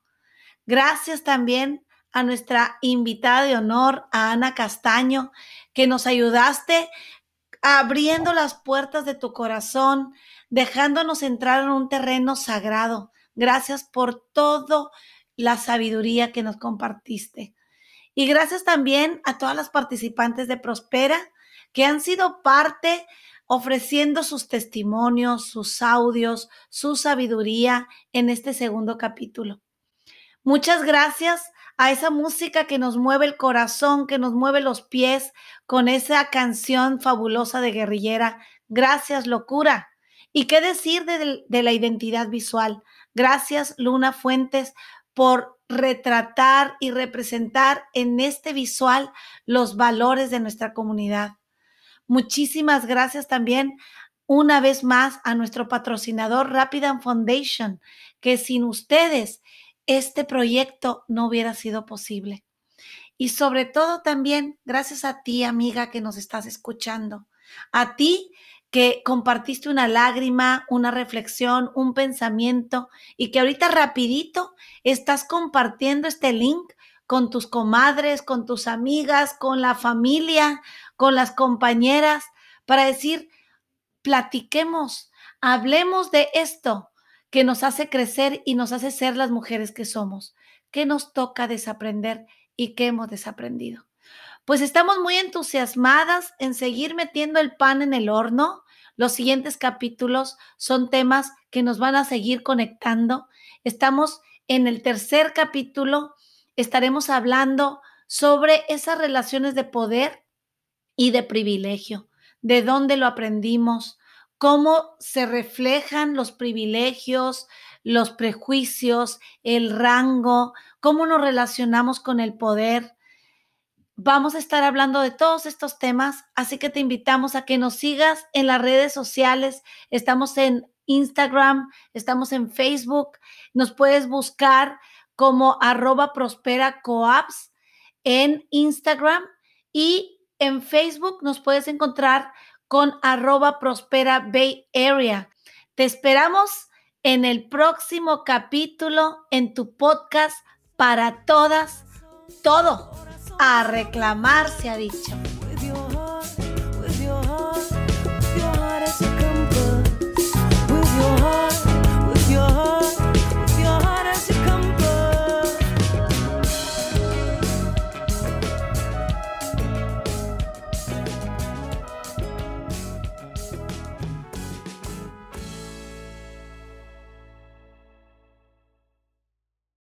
Gracias también a nuestra invitada de honor, a Ana Castaño, que nos ayudaste abriendo las puertas de tu corazón, dejándonos entrar en un terreno sagrado. Gracias por toda la sabiduría que nos compartiste. Y gracias también a todas las participantes de Prospera que han sido parte ofreciendo sus testimonios, sus audios, su sabiduría en este segundo capítulo. Muchas gracias a esa música que nos mueve el corazón, que nos mueve los pies con esa canción fabulosa de guerrillera. Gracias, locura. ¿Y qué decir de, la identidad visual? Gracias, Luna Fuentes, por retratar y representar en este visual los valores de nuestra comunidad. Muchísimas gracias también una vez más a nuestro patrocinador Rapidan Foundation, que sin ustedes este proyecto no hubiera sido posible. Y sobre todo también gracias a ti, amiga, que nos estás escuchando, a ti que compartiste una lágrima, una reflexión, un pensamiento y que ahorita rapidito estás compartiendo este link con tus comadres, con tus amigas, con la familia, con las compañeras, para decir, platiquemos, hablemos de esto, que nos hace crecer y nos hace ser las mujeres que somos. ¿Qué nos toca desaprender y qué hemos desaprendido? Pues estamos muy entusiasmadas en seguir metiendo el pan en el horno. Los siguientes capítulos son temas que nos van a seguir conectando. Estamos en el tercer capítulo, estaremos hablando sobre esas relaciones de poder y de privilegio, de dónde lo aprendimos, cómo se reflejan los privilegios, los prejuicios, el rango, cómo nos relacionamos con el poder. Vamos a estar hablando de todos estos temas, así que te invitamos a que nos sigas en las redes sociales. Estamos en Instagram, estamos en Facebook, nos puedes buscar como arroba prospera coaps en Instagram y en Facebook nos puedes encontrar con arroba prospera Bay Area. Te esperamos en el próximo capítulo en tu podcast para todas, todo. A reclamar se ha dicho.